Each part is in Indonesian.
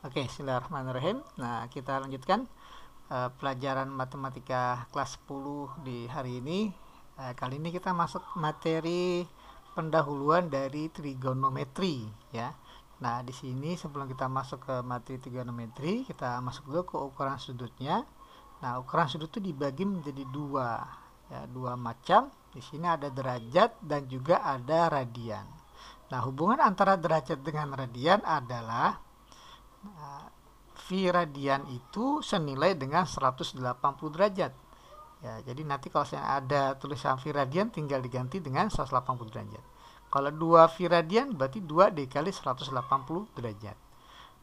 Oke, Bismillahirrahmanirrahim. Nah, kita lanjutkan uh, pelajaran matematika kelas 10 di hari ini. Uh, kali ini kita masuk materi pendahuluan dari trigonometri, ya. Nah, di sini sebelum kita masuk ke materi trigonometri, kita masuk dulu ke ukuran sudutnya. Nah, ukuran sudut itu dibagi menjadi dua, ya, dua macam. Di sini ada derajat dan juga ada radian. Nah, hubungan antara derajat dengan radian adalah V nah, radian itu senilai dengan 180 derajat. Ya, jadi nanti kalau saya ada tulisan V radian tinggal diganti dengan 180 derajat. Kalau 2 V radian berarti 2 dikali 180 derajat.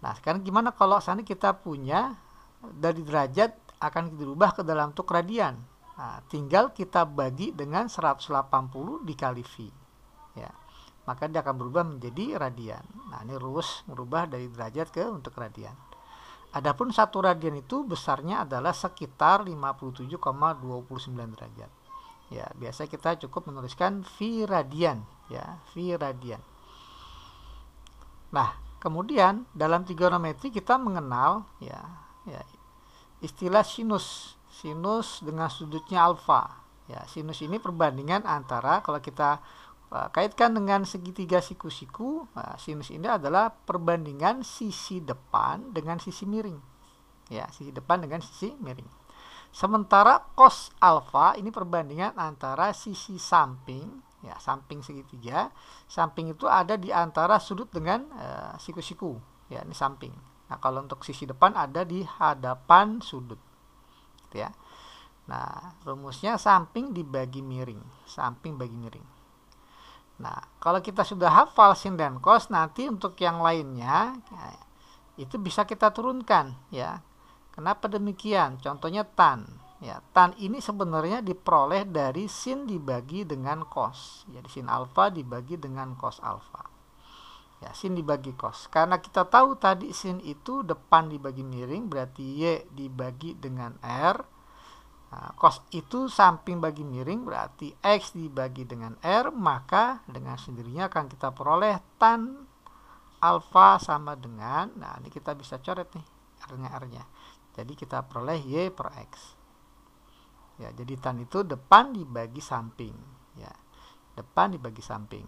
Nah, sekarang gimana kalau sana kita punya dari derajat akan dirubah ke dalam tuk radian. Nah, tinggal kita bagi dengan 180 dikali V. Ya maka dia akan berubah menjadi radian. Nah, ini rumus merubah dari derajat ke untuk radian. Adapun satu radian itu besarnya adalah sekitar 57,29 derajat. Ya, biasa kita cukup menuliskan V radian, ya, V radian. Nah, kemudian dalam trigonometri kita mengenal ya, ya istilah sinus, sinus dengan sudutnya alfa. Ya, sinus ini perbandingan antara kalau kita Nah, kaitkan dengan segitiga siku-siku, nah, sinus ini adalah perbandingan sisi depan dengan sisi miring. Ya, sisi depan dengan sisi miring. Sementara cos alfa ini perbandingan antara sisi samping, ya, samping segitiga. Samping itu ada di antara sudut dengan eh, siku-siku. Uh, ya, ini samping. Nah, kalau untuk sisi depan ada di hadapan sudut. Gitu ya. Nah, rumusnya samping dibagi miring. Samping bagi miring. Nah, kalau kita sudah hafal sin dan cos, nanti untuk yang lainnya ya, itu bisa kita turunkan, ya. Kenapa demikian? Contohnya tan, ya. Tan ini sebenarnya diperoleh dari sin dibagi dengan cos. Jadi sin alfa dibagi dengan cos alfa. Ya, sin dibagi cos. Karena kita tahu tadi sin itu depan dibagi miring berarti y dibagi dengan r Nah, cos itu samping bagi miring berarti X dibagi dengan R maka dengan sendirinya akan kita peroleh tan alfa sama dengan nah ini kita bisa coret nih R-nya R-nya. Jadi kita peroleh Y per X. Ya, jadi tan itu depan dibagi samping ya. Depan dibagi samping.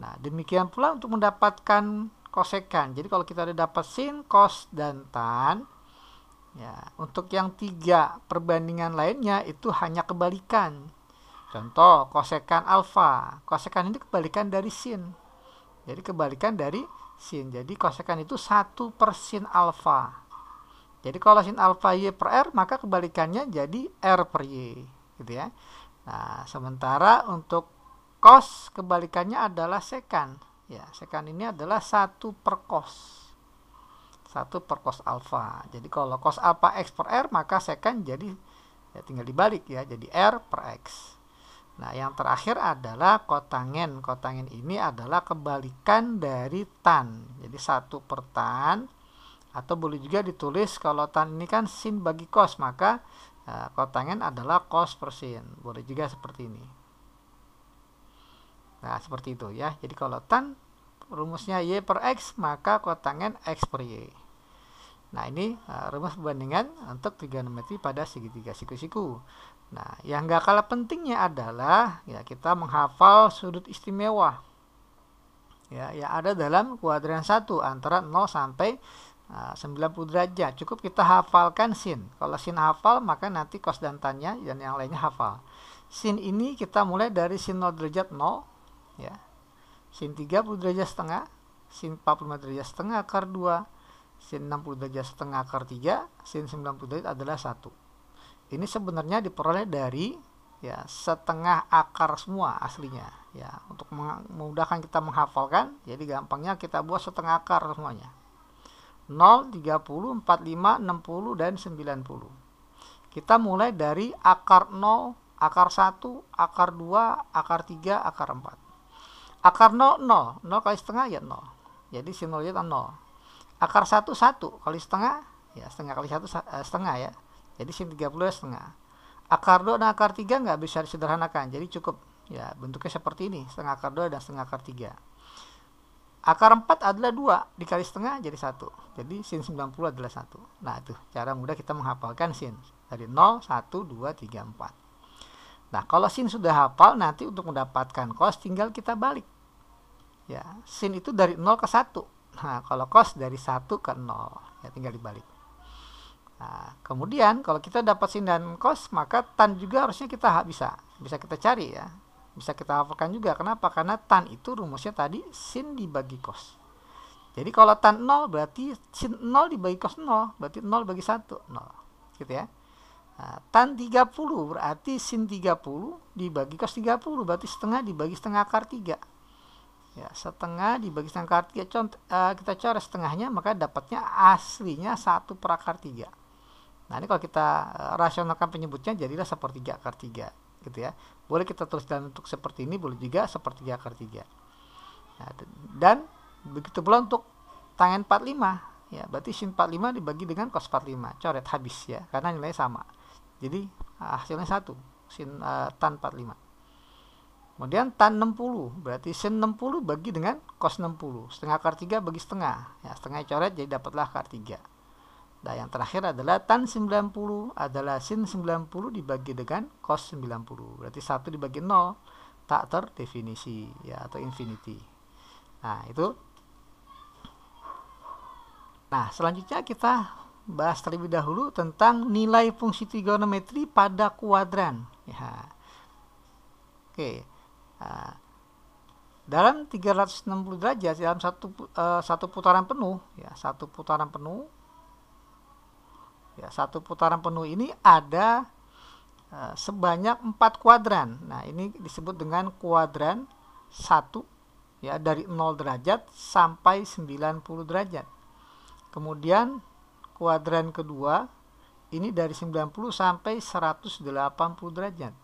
Nah, demikian pula untuk mendapatkan kosekan. Jadi kalau kita ada dapat sin, cos dan tan Ya, untuk yang tiga perbandingan lainnya itu hanya kebalikan. Contoh, kosekan alfa. Kosekan ini kebalikan dari sin. Jadi kebalikan dari sin. Jadi kosekan itu satu per sin alfa. Jadi kalau sin alfa y per r, maka kebalikannya jadi r per y. Gitu ya. Nah, sementara untuk kos kebalikannya adalah sekan. Ya, sekan ini adalah satu per kos 1 per cos alpha. Jadi kalau cos alpha x per r maka second jadi ya tinggal dibalik ya jadi r per x. Nah yang terakhir adalah kotangen. Kotangen ini adalah kebalikan dari tan. Jadi 1 per tan atau boleh juga ditulis kalau tan ini kan sin bagi cos maka e, kotangen adalah cos per sin. Boleh juga seperti ini. Nah seperti itu ya. Jadi kalau tan rumusnya Y per X, maka kotangen X per Y. Nah, ini eh, rumus perbandingan untuk trigonometri pada segitiga siku-siku. Nah, yang gak kalah pentingnya adalah ya kita menghafal sudut istimewa. Ya, yang ada dalam kuadran 1 antara 0 sampai 90 eh, derajat. Cukup kita hafalkan sin. Kalau sin hafal, maka nanti cos dan tannya dan yang lainnya hafal. Sin ini kita mulai dari sin 0 derajat 0 ya sin 30 derajat setengah, sin 45 derajat setengah akar 2, sin 60 derajat setengah akar 3, sin 90 derajat adalah 1. Ini sebenarnya diperoleh dari ya setengah akar semua aslinya ya untuk memudahkan kita menghafalkan jadi gampangnya kita buat setengah akar semuanya 0, 30, 45, 60 dan 90 kita mulai dari akar 0 akar 1 akar 2 akar 3 akar 4 Akar 0, 0. 0 kali setengah ya 0. Jadi sinulnya kan 0. Akar 1, 1 kali setengah, ya setengah kali 1, eh, setengah ya. Jadi sin 30 ya setengah. Akar 2 dan akar 3 nggak bisa disederhanakan, jadi cukup. Ya, bentuknya seperti ini, setengah akar 2 dan setengah akar 3. Akar 4 adalah 2, dikali setengah jadi 1. Jadi sin 90 adalah 1. Nah, itu cara mudah kita menghafalkan sin. Dari 0, 1, 2, 3, 4. Nah, kalau sin sudah hafal, nanti untuk mendapatkan cos tinggal kita balik. Ya, sin itu dari 0 ke 1. Nah, kalau cos dari 1 ke 0, ya tinggal dibalik. Nah, kemudian kalau kita dapat sin dan cos, maka tan juga harusnya kita bisa bisa kita cari ya. Bisa kita hafalkan juga. Kenapa? Karena tan itu rumusnya tadi sin dibagi cos. Jadi kalau tan 0 berarti sin 0 dibagi cos 0, berarti 0 bagi 1, 0. Gitu ya. Nah, tan 30 berarti sin 30 dibagi cos 30 berarti setengah dibagi setengah akar 3. Ya, setengah dibagi setengah akar 3 contoh, uh, kita coret setengahnya maka dapatnya aslinya 1 per akar 3. Nah, ini kalau kita ah, rasionalkan penyebutnya jadilah sepertiga akar 3 gitu ya. Boleh kita tulis untuk seperti ini, boleh juga sepertiga akar 3. Nah, dan begitu pula untuk tangen 45 ya berarti sin 45 dibagi dengan cos 45 coret habis ya karena nilainya sama jadi hasilnya satu sin uh, tan 45. Kemudian tan 60 berarti sin 60 bagi dengan cos 60. Setengah kar 3 bagi setengah. Ya, setengah coret jadi dapatlah kar 3. Nah yang terakhir adalah tan 90 adalah sin 90 dibagi dengan cos 90. Berarti 1 dibagi 0 tak terdefinisi ya atau infinity. Nah, itu. Nah, selanjutnya kita bahas terlebih dahulu tentang nilai fungsi trigonometri pada kuadran. Ya. Oke. Nah, dalam 360 derajat dalam satu uh, satu putaran penuh, ya, satu putaran penuh. Ya, satu putaran penuh ini ada uh, sebanyak empat kuadran. Nah, ini disebut dengan kuadran 1 ya dari 0 derajat sampai 90 derajat. Kemudian kuadran kedua ini dari 90 sampai 180 derajat.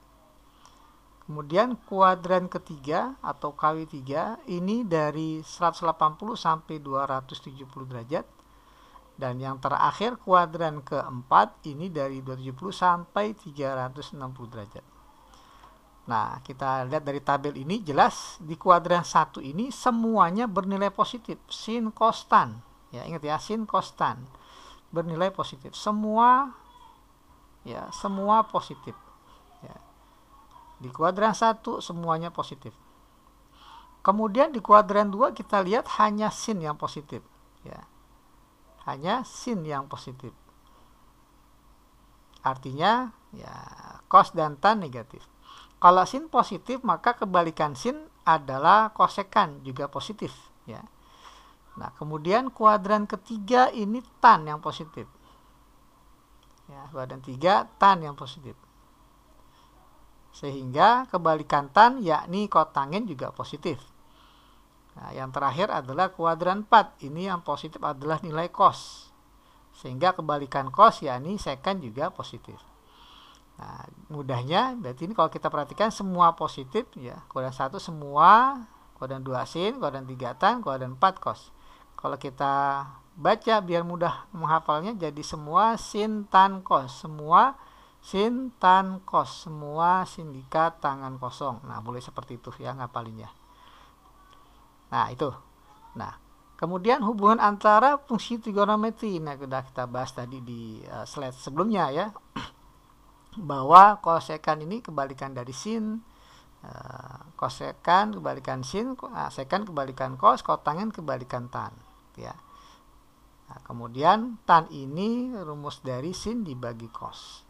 Kemudian kuadran ketiga atau KW3 ini dari 180 sampai 270 derajat. Dan yang terakhir kuadran keempat ini dari 270 sampai 360 derajat. Nah, kita lihat dari tabel ini jelas di kuadran satu ini semuanya bernilai positif, sin kostan Ya, ingat ya, sin kostan bernilai positif. Semua ya, semua positif. Ya. Di kuadran satu semuanya positif. Kemudian di kuadran 2 kita lihat hanya sin yang positif, ya. Hanya sin yang positif. Artinya ya cos dan tan negatif. Kalau sin positif maka kebalikan sin adalah kosekan juga positif, ya. Nah, kemudian kuadran ketiga ini tan yang positif. Ya, kuadran tiga tan yang positif. Sehingga kebalikan tan yakni kotangin juga positif. Nah, yang terakhir adalah kuadran 4. Ini yang positif adalah nilai cos. Sehingga kebalikan cos yakni second juga positif. Nah, mudahnya berarti ini kalau kita perhatikan semua positif ya. Kuadran 1 semua, kuadran 2 sin, kuadran 3 tan, kuadran 4 cos kalau kita baca biar mudah menghafalnya jadi semua sin tan kos semua sin tan kos semua sindikat tangan kosong nah boleh seperti itu ya ngapalinnya nah itu nah kemudian hubungan antara fungsi trigonometri nah sudah kita bahas tadi di eh, slide sebelumnya ya bahwa kosekan ini kebalikan dari sin eh, kosekan kebalikan sin uh, ah, sekan kebalikan kos kotangen kebalikan tan Gitu ya. Nah, kemudian tan ini rumus dari sin dibagi cos.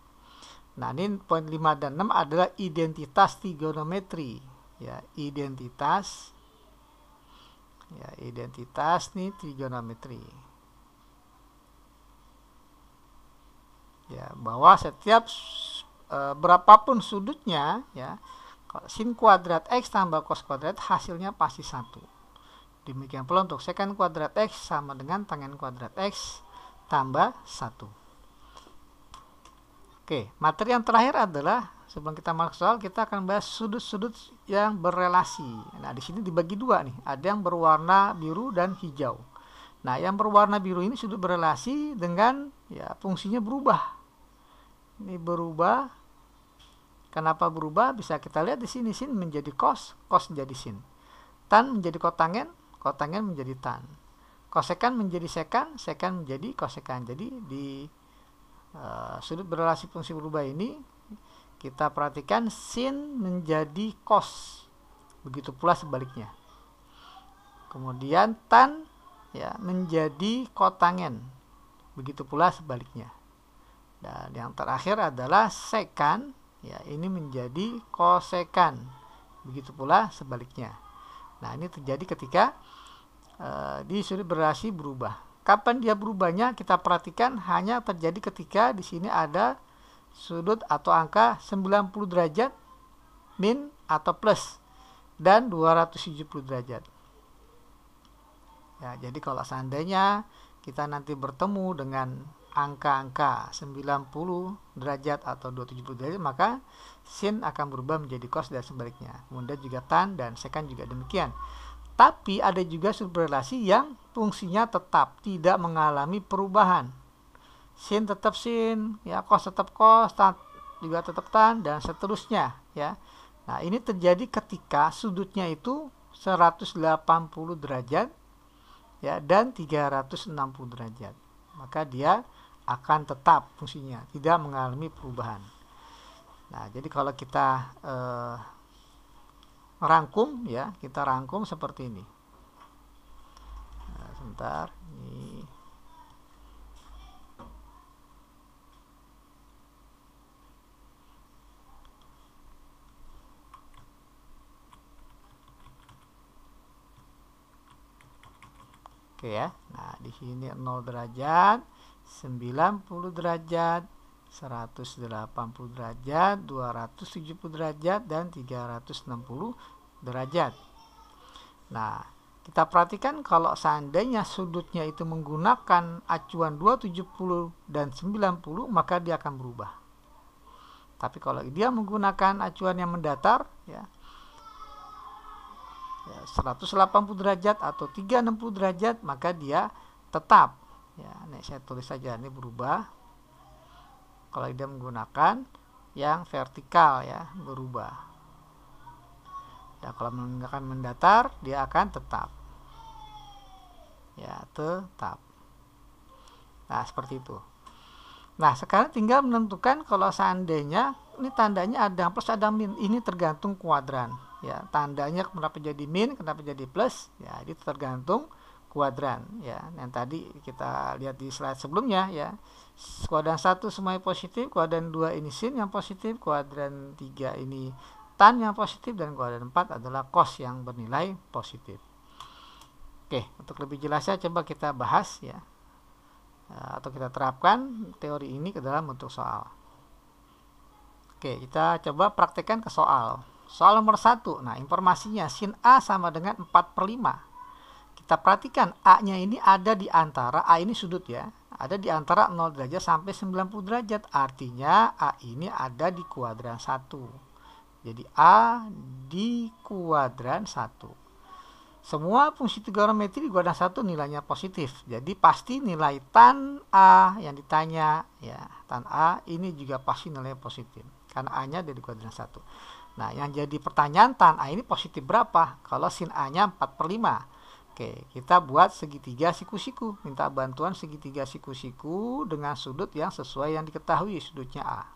Nah, ini poin 5 dan 6 adalah identitas trigonometri ya, identitas ya, identitas nih trigonometri. Ya, bahwa setiap e, berapapun sudutnya ya, sin kuadrat x tambah cos kuadrat hasilnya pasti satu Demikian pula untuk sekan kuadrat X sama dengan tangen kuadrat X tambah 1. Oke, materi yang terakhir adalah sebelum kita masuk soal kita akan bahas sudut-sudut yang berrelasi. Nah, di sini dibagi dua nih, ada yang berwarna biru dan hijau. Nah, yang berwarna biru ini sudut berrelasi dengan ya fungsinya berubah. Ini berubah. Kenapa berubah? Bisa kita lihat di sini sin menjadi cos, cos menjadi sin. Tan menjadi kotangen, kotangen menjadi tan kosekan menjadi sekan sekan menjadi kosekan jadi di uh, sudut berrelasi fungsi berubah ini kita perhatikan sin menjadi kos begitu pula sebaliknya kemudian tan ya menjadi kotangen begitu pula sebaliknya dan yang terakhir adalah sekan ya ini menjadi kosekan begitu pula sebaliknya nah ini terjadi ketika Eh, di sini berasi berubah. Kapan dia berubahnya kita perhatikan hanya terjadi ketika di sini ada sudut atau angka 90 derajat min atau plus dan 270 derajat. Ya, jadi kalau seandainya kita nanti bertemu dengan angka-angka 90 derajat atau 270 derajat maka sin akan berubah menjadi cos dan sebaliknya. Kemudian juga tan dan sekan juga demikian. Tapi ada juga subrelasi yang fungsinya tetap, tidak mengalami perubahan. Sin tetap sin, ya kos tetap kos, tan juga tetap tan dan seterusnya, ya. Nah, ini terjadi ketika sudutnya itu 180 derajat ya dan 360 derajat. Maka dia akan tetap fungsinya, tidak mengalami perubahan. Nah, jadi kalau kita eh, rangkum ya kita rangkum seperti ini nah, sebentar ini Oke ya. Nah, di sini 0 derajat, 90 derajat, 180 derajat, 270 derajat dan 360 derajat. Nah, kita perhatikan kalau seandainya sudutnya itu menggunakan acuan 270 dan 90, maka dia akan berubah. Tapi kalau dia menggunakan acuan yang mendatar, ya, 180 ya, derajat atau 360 derajat, maka dia tetap. Ya, ini saya tulis saja, ini berubah. Kalau dia menggunakan yang vertikal ya, berubah ya kalau menggunakan mendatar dia akan tetap ya tetap nah seperti itu nah sekarang tinggal menentukan kalau seandainya ini tandanya ada plus ada min ini tergantung kuadran ya tandanya kenapa jadi min kenapa jadi plus ya itu tergantung kuadran ya yang tadi kita lihat di slide sebelumnya ya kuadran satu semuanya positif kuadran dua ini sin yang positif kuadran tiga ini tan yang positif dan kuadran 4 adalah kos yang bernilai positif. Oke, untuk lebih jelasnya coba kita bahas ya. ya. Atau kita terapkan teori ini ke dalam bentuk soal. Oke, kita coba praktekkan ke soal. Soal nomor 1. Nah, informasinya sin A sama dengan 4 per 5. Kita perhatikan A-nya ini ada di antara, A ini sudut ya, ada di antara 0 derajat sampai 90 derajat. Artinya A ini ada di kuadran 1. Jadi A di kuadran 1. Semua fungsi trigonometri di kuadran 1 nilainya positif. Jadi pasti nilai tan A yang ditanya ya, tan A ini juga pasti nilainya positif karena A-nya dari kuadran 1. Nah, yang jadi pertanyaan tan A ini positif berapa? Kalau sin A-nya 4 per 5. Oke, kita buat segitiga siku-siku. Minta bantuan segitiga siku-siku dengan sudut yang sesuai yang diketahui sudutnya A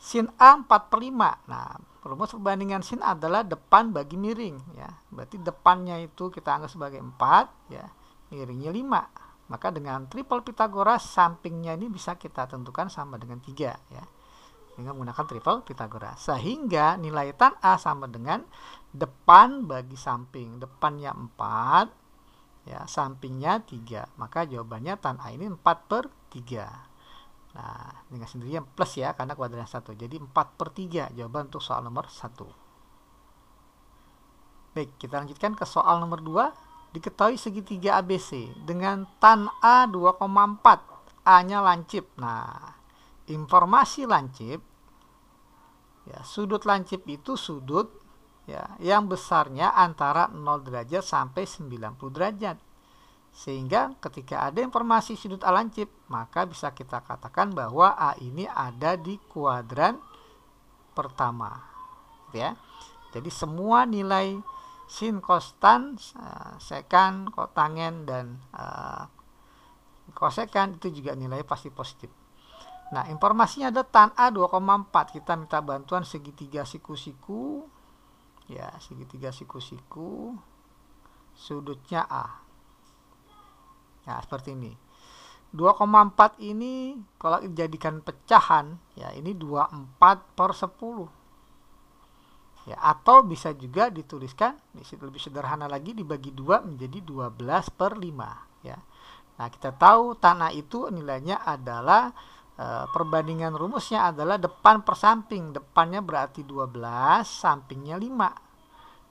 sin A 4 per 5. Nah, rumus perbandingan sin adalah depan bagi miring. ya Berarti depannya itu kita anggap sebagai 4, ya miringnya 5. Maka dengan triple Pitagoras, sampingnya ini bisa kita tentukan sama dengan 3. Ya. Dengan menggunakan triple Pitagoras. Sehingga nilai tan A sama dengan depan bagi samping. Depannya 4, ya, sampingnya 3. Maka jawabannya tan A ini 4 per 3. Nah, dengan sendirinya plus ya, karena kuadran 1. Jadi 4 per 3 jawaban untuk soal nomor 1. Baik, kita lanjutkan ke soal nomor 2. Diketahui segitiga ABC dengan tan A 2,4. A-nya lancip. Nah, informasi lancip, ya, sudut lancip itu sudut ya, yang besarnya antara 0 derajat sampai 90 derajat. Sehingga ketika ada informasi sudut A lancip, maka bisa kita katakan bahwa A ini ada di kuadran pertama. Gitu ya. Jadi semua nilai sin konstan, eh, sekan, kotangen, dan uh, eh, kosekan itu juga nilai pasti positif. Nah, informasinya ada tan A 2,4. Kita minta bantuan segitiga siku-siku. Ya, segitiga siku-siku. Sudutnya A ya seperti ini 2,4 ini kalau dijadikan pecahan ya ini 24 per 10 ya atau bisa juga dituliskan lebih sederhana lagi dibagi dua menjadi 12 per 5 ya Nah kita tahu tanah itu nilainya adalah e, perbandingan rumusnya adalah depan persamping depannya berarti 12 sampingnya 5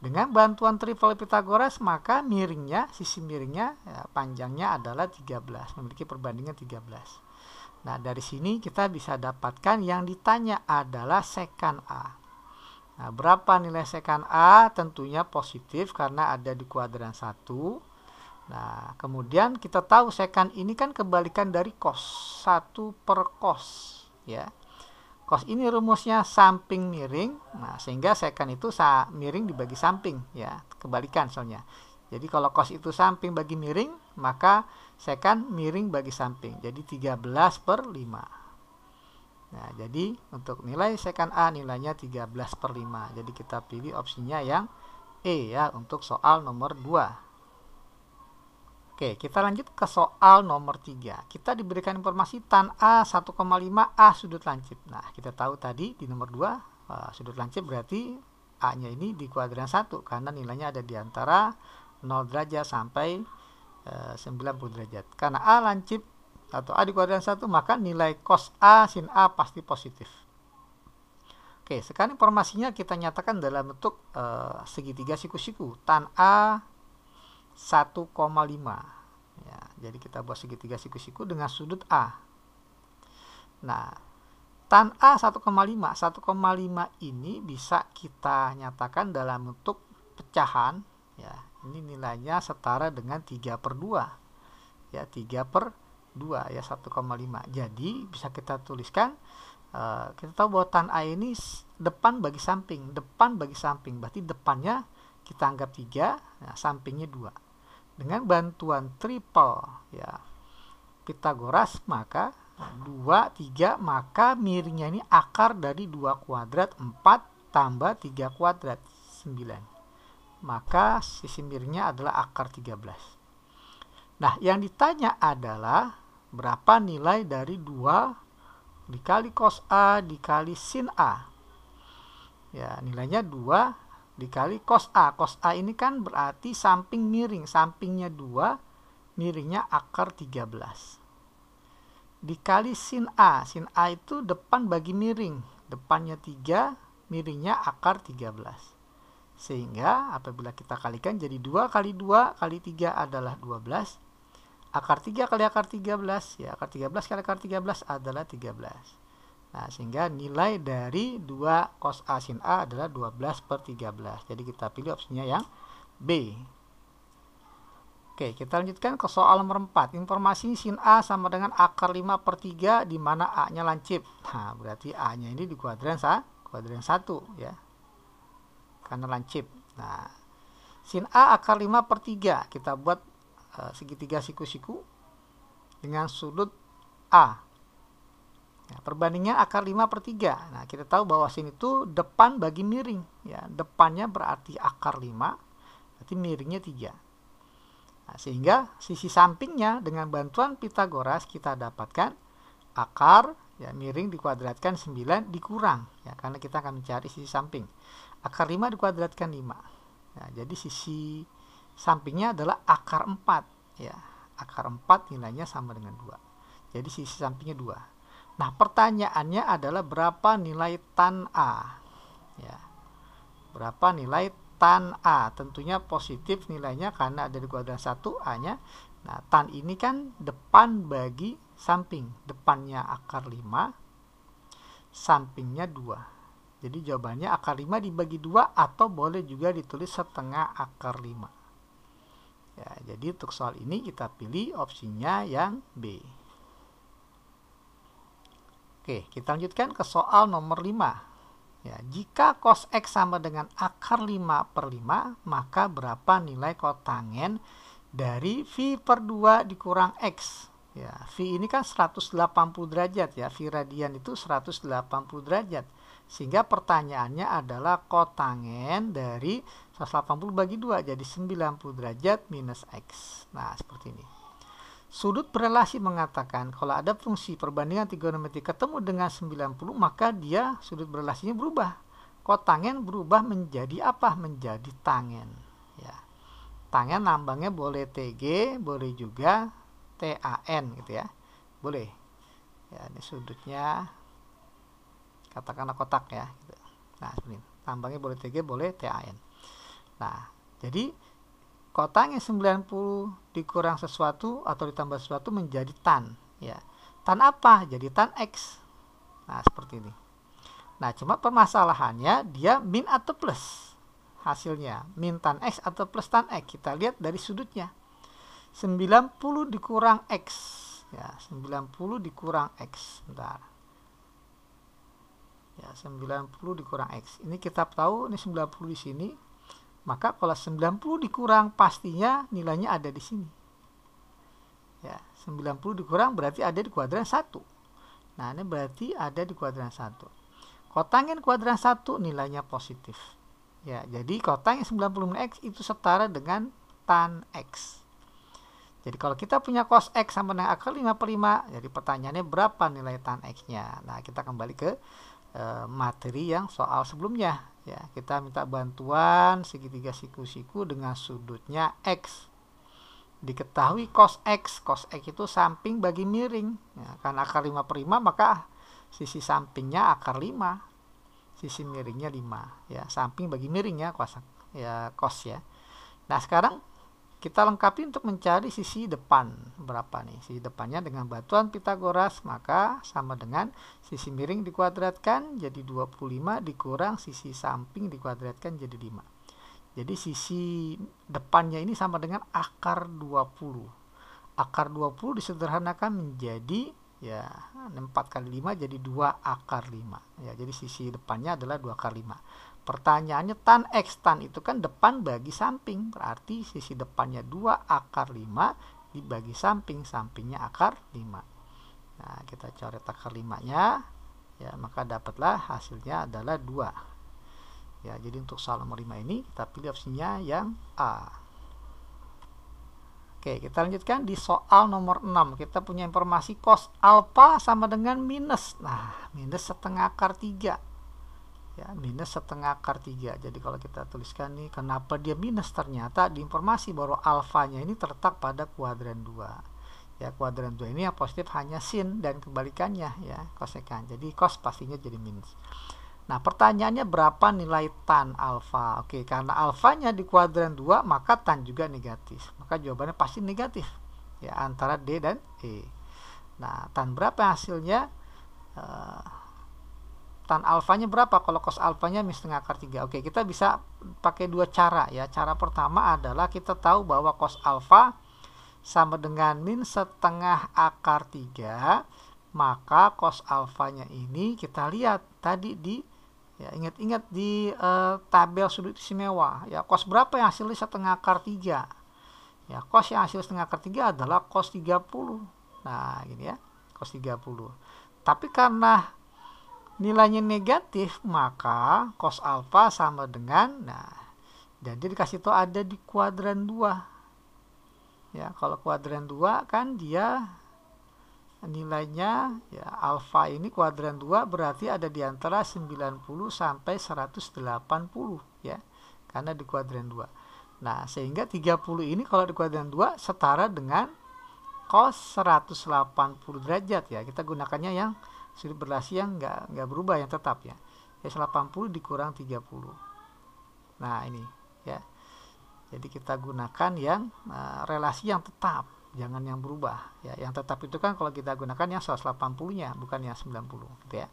dengan bantuan triple Pitagoras maka miringnya, sisi miringnya ya, panjangnya adalah 13, memiliki perbandingan 13. Nah, dari sini kita bisa dapatkan yang ditanya adalah sekan A. Nah, berapa nilai sekan A? Tentunya positif karena ada di kuadran 1. Nah, kemudian kita tahu sekan ini kan kebalikan dari cos, 1 per cos, ya. Cos ini rumusnya samping miring. Nah, sehingga sekan itu sa miring dibagi samping ya, kebalikan soalnya. Jadi kalau cos itu samping bagi miring, maka sekan miring bagi samping. Jadi 13 per 5. Nah, jadi untuk nilai sekan A nilainya 13 per 5. Jadi kita pilih opsinya yang E ya untuk soal nomor 2. Oke, kita lanjut ke soal nomor 3. Kita diberikan informasi tan A 1,5 A sudut lancip. Nah, kita tahu tadi di nomor 2 e, sudut lancip berarti A-nya ini di kuadran 1 karena nilainya ada di antara 0 derajat sampai e, uh, 90 derajat. Karena A lancip atau A di kuadran 1 maka nilai cos A sin A pasti positif. Oke, sekarang informasinya kita nyatakan dalam bentuk uh, segitiga siku-siku. Tan A 1,5 ya, jadi kita buat segitiga siku-siku dengan sudut A nah tan A 1,5 1,5 ini bisa kita nyatakan dalam bentuk pecahan ya ini nilainya setara dengan 3 per 2 ya 3 per 2 ya 1,5 jadi bisa kita tuliskan Uh, kita tahu bahwa tan A ini depan bagi samping, depan bagi samping, berarti depannya kita anggap 3, nah, sampingnya 2 dengan bantuan triple ya Pitagoras maka 2, 3 maka miringnya ini akar dari 2 kuadrat 4 tambah 3 kuadrat 9 maka sisi miringnya adalah akar 13 nah yang ditanya adalah berapa nilai dari 2 dikali cos A dikali sin A ya nilainya 2 dikali cos A. Cos A ini kan berarti samping miring. Sampingnya 2, miringnya akar 13. Dikali sin A. Sin A itu depan bagi miring. Depannya 3, miringnya akar 13. Sehingga apabila kita kalikan jadi 2 kali 2 kali 3 adalah 12. Akar 3 kali akar 13, ya akar 13 kali akar 13 adalah 13. Nah, sehingga nilai dari 2 cos A sin A adalah 12 per 13. Jadi kita pilih opsinya yang B. Oke, kita lanjutkan ke soal nomor 4. Informasi sin A sama dengan akar 5 per 3 di mana A-nya lancip. Nah, berarti A-nya ini di kuadran, sa, kuadran 1 ya. Karena lancip. Nah, sin A akar 5 per 3. Kita buat eh, segitiga siku-siku dengan sudut A Ya, nah, perbandingnya akar 5 per 3. Nah, kita tahu bahwa sini itu depan bagi miring. Ya, depannya berarti akar 5, berarti miringnya 3. Nah, sehingga sisi sampingnya dengan bantuan Pitagoras kita dapatkan akar ya, miring dikuadratkan 9 dikurang. Ya, karena kita akan mencari sisi samping. Akar 5 dikuadratkan 5. Ya, nah, jadi sisi sampingnya adalah akar 4. Ya, akar 4 nilainya sama dengan 2. Jadi sisi sampingnya 2. Nah, pertanyaannya adalah berapa nilai tan A? Ya. Berapa nilai tan A? Tentunya positif nilainya karena ada di kuadran 1 A-nya. Nah, tan ini kan depan bagi samping. Depannya akar 5, sampingnya 2. Jadi jawabannya akar 5 dibagi 2 atau boleh juga ditulis setengah akar 5. Ya, jadi untuk soal ini kita pilih opsinya yang B. Oke, kita lanjutkan ke soal nomor 5. Ya, jika cos X sama dengan akar 5 per 5, maka berapa nilai kotangen dari V per 2 dikurang X? Ya, V ini kan 180 derajat ya, V radian itu 180 derajat. Sehingga pertanyaannya adalah kotangen dari 180 bagi 2, jadi 90 derajat minus X. Nah, seperti ini. Sudut berelasi mengatakan kalau ada fungsi perbandingan trigonometri ketemu dengan 90 maka dia sudut berelasinya berubah. Kotangen berubah menjadi apa? Menjadi tangen. Ya. Tangen lambangnya boleh TG, boleh juga TAN gitu ya. Boleh. Ya, ini sudutnya katakanlah kotak ya. Nah, ini. Lambangnya boleh TG, boleh TAN. Nah, jadi Kotanya 90 dikurang sesuatu atau ditambah sesuatu menjadi tan. Ya. Tan apa? Jadi tan X. Nah, seperti ini. Nah, cuma permasalahannya dia min atau plus hasilnya. Min tan X atau plus tan X. Kita lihat dari sudutnya. 90 dikurang X. Ya, 90 dikurang X. Bentar. Ya, 90 dikurang X. Ini kita tahu, ini 90 di sini, maka kalau 90 dikurang pastinya nilainya ada di sini. Ya, 90 dikurang berarti ada di kuadran 1. Nah, ini berarti ada di kuadran 1. Kotangin kuadran 1 nilainya positif. Ya, jadi kotang 90 X itu setara dengan tan X. Jadi kalau kita punya cos X sama dengan akar 5 per 5, jadi pertanyaannya berapa nilai tan X-nya? Nah, kita kembali ke Eh, materi yang soal sebelumnya ya kita minta bantuan segitiga siku-siku dengan sudutnya x diketahui cos x cos x itu samping bagi miring ya, karena akar 5 per 5 maka sisi sampingnya akar 5 sisi miringnya 5 ya samping bagi miringnya kuasa ya cos ya, ya nah sekarang kita lengkapi untuk mencari sisi depan. Berapa nih? Sisi depannya dengan batuan Pitagoras, maka sama dengan sisi miring dikuadratkan jadi 25 dikurang sisi samping dikuadratkan jadi 5. Jadi sisi depannya ini sama dengan akar 20. Akar 20 disederhanakan menjadi ya 4 kali 5 jadi 2 akar 5. Ya, jadi sisi depannya adalah 2 akar 5. Pertanyaannya tan x tan itu kan depan bagi samping. Berarti sisi depannya 2 akar 5 dibagi samping. Sampingnya akar 5. Nah, kita coret akar 5-nya. Ya, maka dapatlah hasilnya adalah 2. Ya, jadi untuk soal nomor 5 ini kita pilih opsinya yang A. Oke, kita lanjutkan di soal nomor 6. Kita punya informasi cos alpha sama dengan minus. Nah, minus setengah akar 3 ya minus setengah akar 3 jadi kalau kita tuliskan nih kenapa dia minus ternyata di informasi bahwa alfanya ini terletak pada kuadran 2 ya kuadran 2 ini yang positif hanya sin dan kebalikannya ya kosekan jadi cos pastinya jadi minus nah pertanyaannya berapa nilai tan alfa oke karena alfanya di kuadran 2 maka tan juga negatif maka jawabannya pasti negatif ya antara D dan E nah tan berapa hasilnya eh, tan alfanya berapa kalau cos alfanya min setengah akar 3 oke kita bisa pakai dua cara ya cara pertama adalah kita tahu bahwa cos alfa sama dengan min setengah akar 3 maka cos alfanya ini kita lihat tadi di ya ingat-ingat di uh, tabel sudut istimewa ya cos berapa yang hasilnya setengah akar 3 ya cos yang hasil setengah akar 3 adalah cos 30 nah gini ya cos 30 tapi karena nilainya negatif, maka cos alpha sama dengan, nah, jadi dikasih itu ada di kuadran 2. Ya, kalau kuadran 2 kan dia nilainya ya alpha ini kuadran 2 berarti ada di antara 90 sampai 180 ya. Karena di kuadran 2. Nah, sehingga 30 ini kalau di kuadran 2 setara dengan cos 180 derajat ya. Kita gunakannya yang sudut berlasi yang nggak nggak berubah yang tetap ya S 80 dikurang 30 nah ini ya jadi kita gunakan yang uh, relasi yang tetap jangan yang berubah ya yang tetap itu kan kalau kita gunakan yang 180 nya bukan yang 90 gitu ya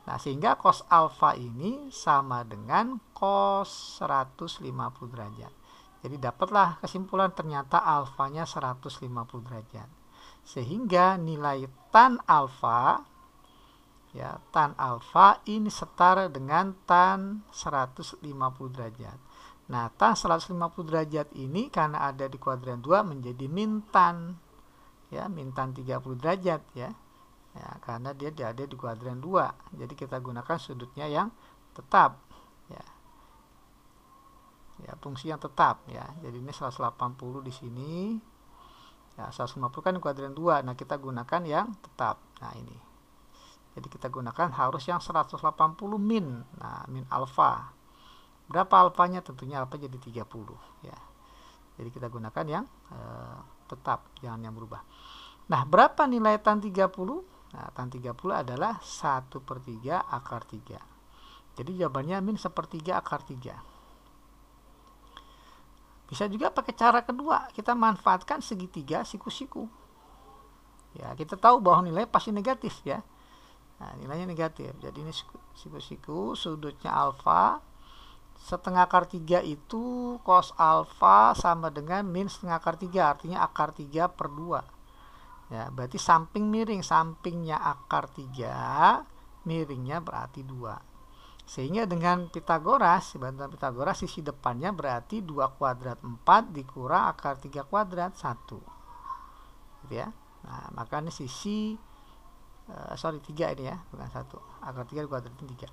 Nah, sehingga cos alfa ini sama dengan cos 150 derajat. Jadi dapatlah kesimpulan ternyata alfanya 150 derajat. Sehingga nilai tan alfa ya tan alfa ini setara dengan tan 150 derajat nah tan 150 derajat ini karena ada di kuadran 2 menjadi min tan ya min tan 30 derajat ya ya karena dia ada di kuadran 2 jadi kita gunakan sudutnya yang tetap ya ya fungsi yang tetap ya jadi ini 180 di sini ya 150 kan kuadran 2 nah kita gunakan yang tetap nah ini jadi kita gunakan harus yang 180 min. Nah, min alfa. Berapa alfanya? Tentunya alfa jadi 30 ya. Jadi kita gunakan yang eh, tetap, jangan yang berubah. Nah, berapa nilai tan 30? Nah, tan 30 adalah 1 per 3 akar 3. Jadi jawabannya min 1 per 3 akar 3. Bisa juga pakai cara kedua, kita manfaatkan segitiga siku-siku. Ya, kita tahu bahwa nilai pasti negatif ya. Nah, nilainya negatif. Jadi ini siku-siku sudutnya alfa. Setengah akar 3 itu cos alfa sama dengan min setengah akar 3. Artinya akar 3 per 2. Ya, berarti samping miring. Sampingnya akar 3, miringnya berarti 2. Sehingga dengan Pitagoras, bantuan Pitagoras, sisi depannya berarti 2 kuadrat 4 dikurang akar 3 kuadrat 1. Gitu ya. Nah, maka ini sisi Eh, sorry tiga ini ya bukan satu akar tiga dikuadrat tiga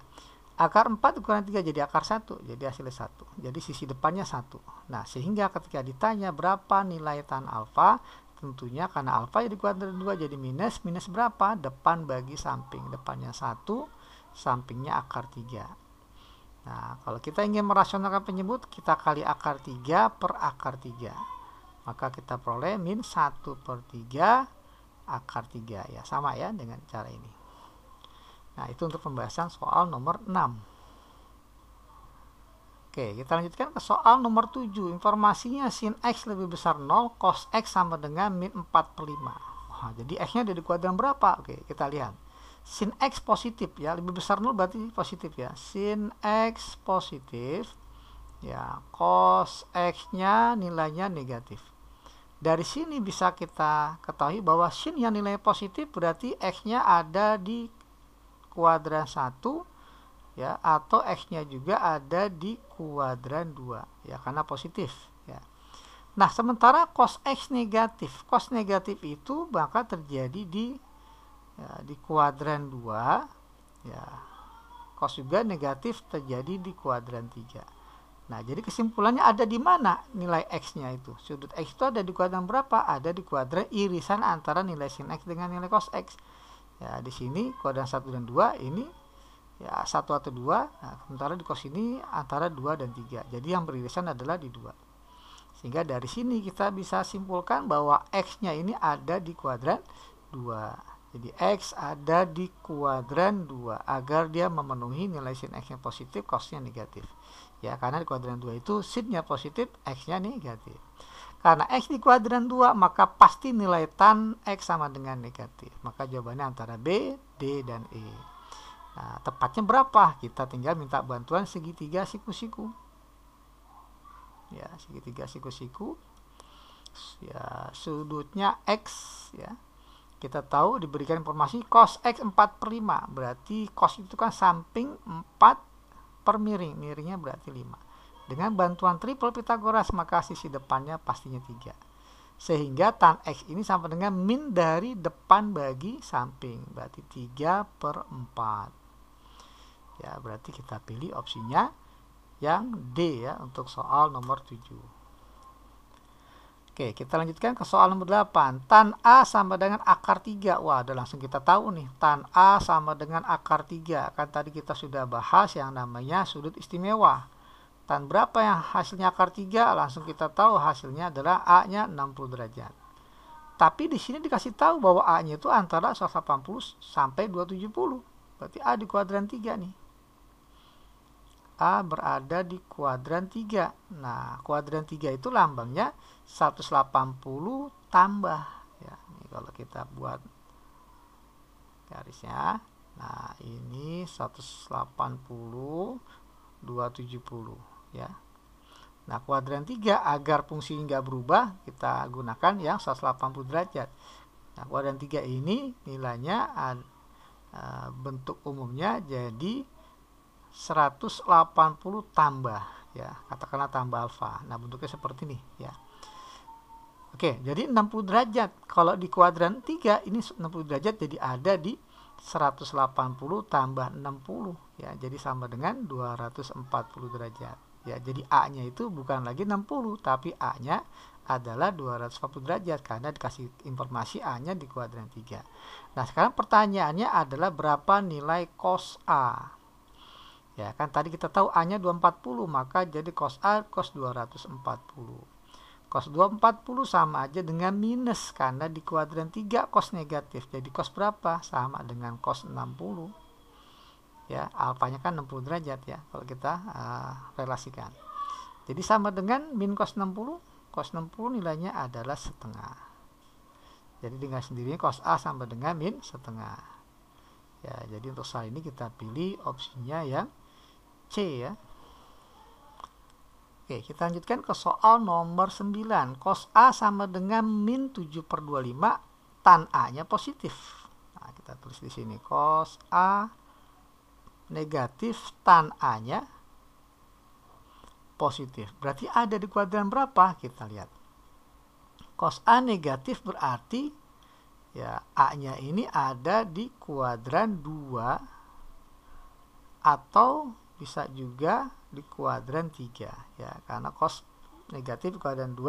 akar empat ukuran tiga jadi akar satu jadi hasilnya satu jadi sisi depannya satu nah sehingga ketika ditanya berapa nilai tan alfa tentunya karena alfa jadi kuadrat 2 jadi minus minus berapa depan bagi samping depannya satu sampingnya akar tiga nah kalau kita ingin merasionalkan penyebut kita kali akar tiga per akar tiga maka kita peroleh min satu per tiga akar 3 ya sama ya dengan cara ini nah itu untuk pembahasan soal nomor 6 oke kita lanjutkan ke soal nomor 7 informasinya sin x lebih besar 0 cos x sama dengan min 4 per 5 Wah, jadi x nya ada di kuadran berapa oke kita lihat sin x positif ya lebih besar 0 berarti positif ya sin x positif ya cos x nya nilainya negatif dari sini bisa kita ketahui bahwa sin yang nilai positif berarti x-nya ada di kuadran 1 ya atau x-nya juga ada di kuadran 2 ya karena positif ya. Nah, sementara cos x negatif, cos negatif itu bakal terjadi di ya, di kuadran 2 ya. Cos juga negatif terjadi di kuadran 3. Nah, jadi kesimpulannya ada di mana nilai x-nya itu. Sudut x itu ada di kuadran berapa? Ada di kuadran irisan antara nilai sin x dengan nilai cos x. Ya, di sini kuadran 1 dan 2 ini ya 1 atau 2. Nah, sementara di cos ini antara 2 dan 3. Jadi yang beririsan adalah di 2. Sehingga dari sini kita bisa simpulkan bahwa x-nya ini ada di kuadran 2. Jadi x ada di kuadran 2 agar dia memenuhi nilai sin x nya positif, cos-nya negatif ya karena di kuadran 2 itu sinnya positif x-nya negatif karena x di kuadran 2 maka pasti nilai tan x sama dengan negatif maka jawabannya antara B, D, dan E nah tepatnya berapa? kita tinggal minta bantuan segitiga siku-siku ya segitiga siku-siku ya sudutnya x ya kita tahu diberikan informasi cos x 4 per 5 berarti cos itu kan samping 4 per miring, miringnya berarti 5. Dengan bantuan triple Pitagoras, maka sisi depannya pastinya 3. Sehingga tan X ini sama dengan min dari depan bagi samping, berarti 3 per 4. Ya, berarti kita pilih opsinya yang D ya untuk soal nomor 7. Oke, kita lanjutkan ke soal nomor 8. Tan A sama dengan akar 3. Wah, udah langsung kita tahu nih. Tan A sama dengan akar 3. Kan tadi kita sudah bahas yang namanya sudut istimewa. Tan berapa yang hasilnya akar 3? Langsung kita tahu hasilnya adalah A-nya 60 derajat. Tapi di sini dikasih tahu bahwa A-nya itu antara 180 sampai 270. Berarti A di kuadran 3 nih. A berada di kuadran 3. Nah, kuadran 3 itu lambangnya 180 tambah. Ya, ini kalau kita buat garisnya. Nah, ini 180 270 ya. Nah, kuadran 3 agar fungsi nggak berubah, kita gunakan yang 180 derajat. Nah, kuadran 3 ini nilainya eh, bentuk umumnya jadi 180 tambah ya katakanlah tambah alfa nah bentuknya seperti ini ya Oke, jadi 60 derajat. Kalau di kuadran 3 ini 60 derajat jadi ada di 180 tambah 60 ya. Jadi sama dengan 240 derajat. Ya, jadi A-nya itu bukan lagi 60 tapi A-nya adalah 240 derajat karena dikasih informasi A-nya di kuadran 3. Nah, sekarang pertanyaannya adalah berapa nilai cos A? Ya kan tadi kita tahu A-nya 240, maka jadi cos A cos 240. Cos 240 sama aja dengan minus karena di kuadran 3 cos negatif. Jadi cos berapa? Sama dengan cos 60. Ya, alfanya kan 60 derajat ya kalau kita uh, relasikan. Jadi sama dengan min cos 60, cos 60 nilainya adalah setengah. Jadi dengan sendirinya cos A sama dengan min setengah. Ya, jadi untuk soal ini kita pilih opsinya yang C ya. Oke, kita lanjutkan ke soal nomor 9. Cos A sama dengan min 7 per 25, tan A-nya positif. Nah, kita tulis di sini. Cos A negatif, tan A-nya positif. Berarti ada di kuadran berapa? Kita lihat. Cos A negatif berarti ya A-nya ini ada di kuadran 2 atau bisa juga di kuadran 3 ya karena cos negatif kuadran 2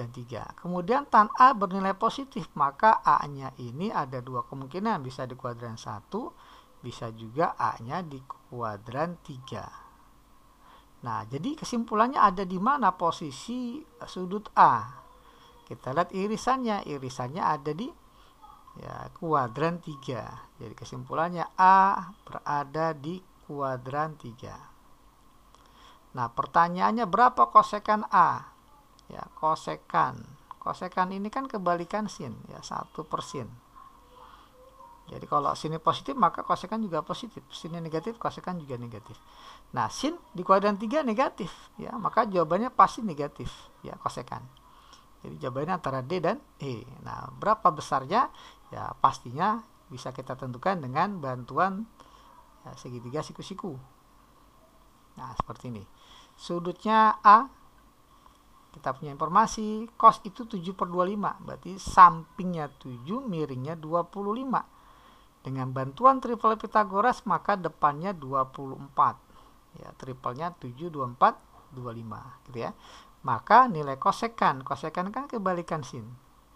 dan 3. Kemudian tan A bernilai positif, maka A-nya ini ada dua kemungkinan, bisa di kuadran 1, bisa juga A-nya di kuadran 3. Nah, jadi kesimpulannya ada di mana posisi sudut A. Kita lihat irisannya, irisannya ada di ya, kuadran 3. Jadi kesimpulannya A berada di kuadran 3. Nah, pertanyaannya berapa kosekan A? Ya, kosekan. Kosekan ini kan kebalikan sin, ya, 1 per sin. Jadi kalau sinnya positif, maka kosekan juga positif. Sinnya negatif, kosekan juga negatif. Nah, sin di kuadran tiga negatif, ya, maka jawabannya pasti negatif, ya, kosekan. Jadi jawabannya antara D dan E. Nah, berapa besarnya? Ya, pastinya bisa kita tentukan dengan bantuan ya, segitiga siku-siku nah seperti ini sudutnya A kita punya informasi cos itu 7 per 25 berarti sampingnya 7 miringnya 25 dengan bantuan triple Pythagoras maka depannya 24 ya triplenya 7 24 25 gitu ya maka nilai kosekan kosekan kan kebalikan sin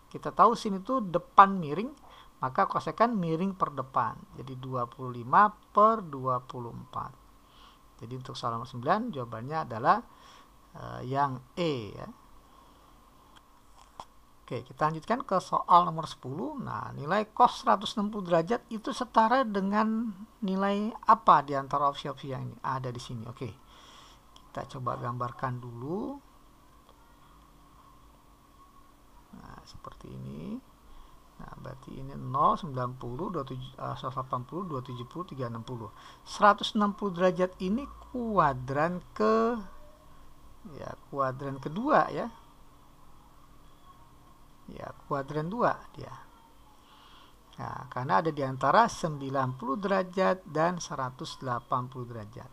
kita tahu sin itu depan miring maka kosekan miring per depan jadi 25 per 24 jadi untuk soal nomor 9 jawabannya adalah uh, yang E ya Oke, kita lanjutkan ke soal nomor 10. Nah, nilai cos 160 derajat itu setara dengan nilai apa di antara opsi-opsi yang ada di sini? Oke. Kita coba gambarkan dulu. Nah, seperti ini. Nah, berarti ini 0, 90, 27, uh, 180, 270, 360. 160 derajat ini kuadran ke ya kuadran kedua ya. Ya, kuadran 2 dia. Nah, karena ada di antara 90 derajat dan 180 derajat.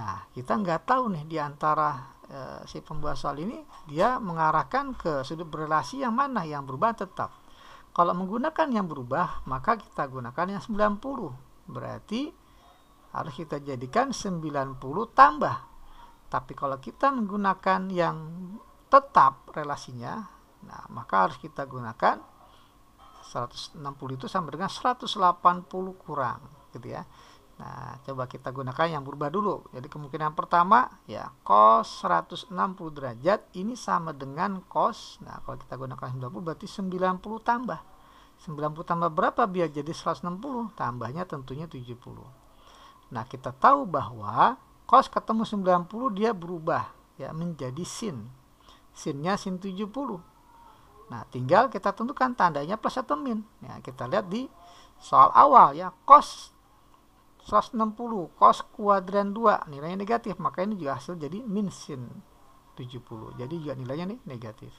Nah, kita nggak tahu nih di antara e, si pembuat soal ini dia mengarahkan ke sudut berelasi yang mana yang berubah tetap. Kalau menggunakan yang berubah, maka kita gunakan yang 90. Berarti harus kita jadikan 90 tambah. Tapi kalau kita menggunakan yang tetap relasinya, nah maka harus kita gunakan 160 itu sama dengan 180 kurang, gitu ya. Nah, coba kita gunakan yang berubah dulu. Jadi kemungkinan pertama ya cos 160 derajat ini sama dengan cos. Nah, kalau kita gunakan 90 berarti 90 tambah. 90 tambah berapa biar jadi 160? Tambahnya tentunya 70. Nah, kita tahu bahwa cos ketemu 90 dia berubah ya menjadi sin. Sinnya sin 70. Nah, tinggal kita tentukan tandanya plus atau min. Ya, kita lihat di soal awal ya cos 160 cos kuadran 2 nilainya negatif maka ini juga hasil jadi min sin 70 jadi juga nilainya nih negatif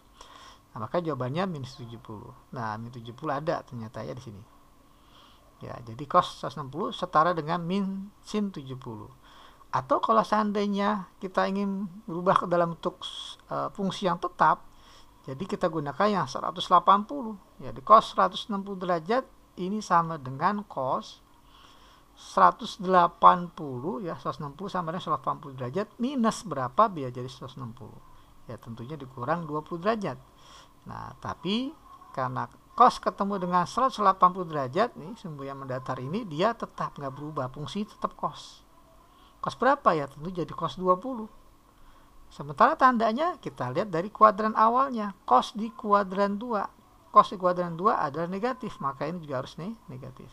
nah maka jawabannya minus 70 nah min 70 ada ternyata ya di sini ya jadi cos 160 setara dengan min sin 70 atau kalau seandainya kita ingin berubah ke dalam untuk e, fungsi yang tetap jadi kita gunakan yang 180 ya di cos 160 derajat ini sama dengan cos 180 ya 160 sama dengan 180 derajat minus berapa biar jadi 160 ya tentunya dikurang 20 derajat nah tapi karena cos ketemu dengan 180 derajat nih sumbu yang mendatar ini dia tetap nggak berubah fungsi tetap cos cos berapa ya tentu jadi cos 20 sementara tandanya kita lihat dari kuadran awalnya cos di kuadran 2 cos di kuadran 2 adalah negatif maka ini juga harus nih negatif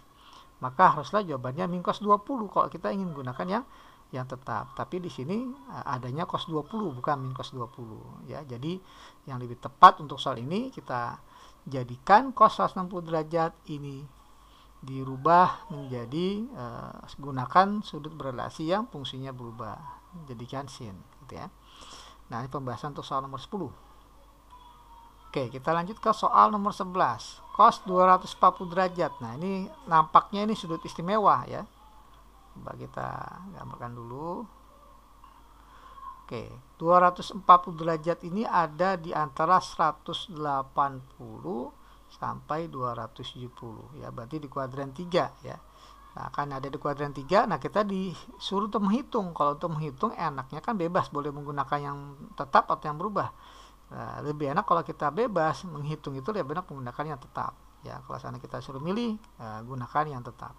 maka haruslah jawabannya min cos 20 kalau kita ingin gunakan yang yang tetap. Tapi di sini e, adanya cos 20 bukan min cos 20 ya. Jadi yang lebih tepat untuk soal ini kita jadikan cos 60 derajat ini dirubah menjadi uh, gunakan sudut berelasi yang fungsinya berubah. Jadikan sin gitu ya. Nah, ini pembahasan untuk soal nomor 10. Oke, kita lanjut ke soal nomor 11 cos 240 derajat. Nah, ini nampaknya ini sudut istimewa ya. Coba kita gambarkan dulu. Oke, 240 derajat ini ada di antara 180 sampai 270 ya, berarti di kuadran 3 ya. Nah, kan ada di kuadran 3. Nah, kita disuruh untuk menghitung. Kalau untuk menghitung enaknya kan bebas, boleh menggunakan yang tetap atau yang berubah. Nah, lebih enak kalau kita bebas menghitung itu lebih enak menggunakan yang tetap. Ya, kalau sana kita suruh milih, uh, gunakan yang tetap.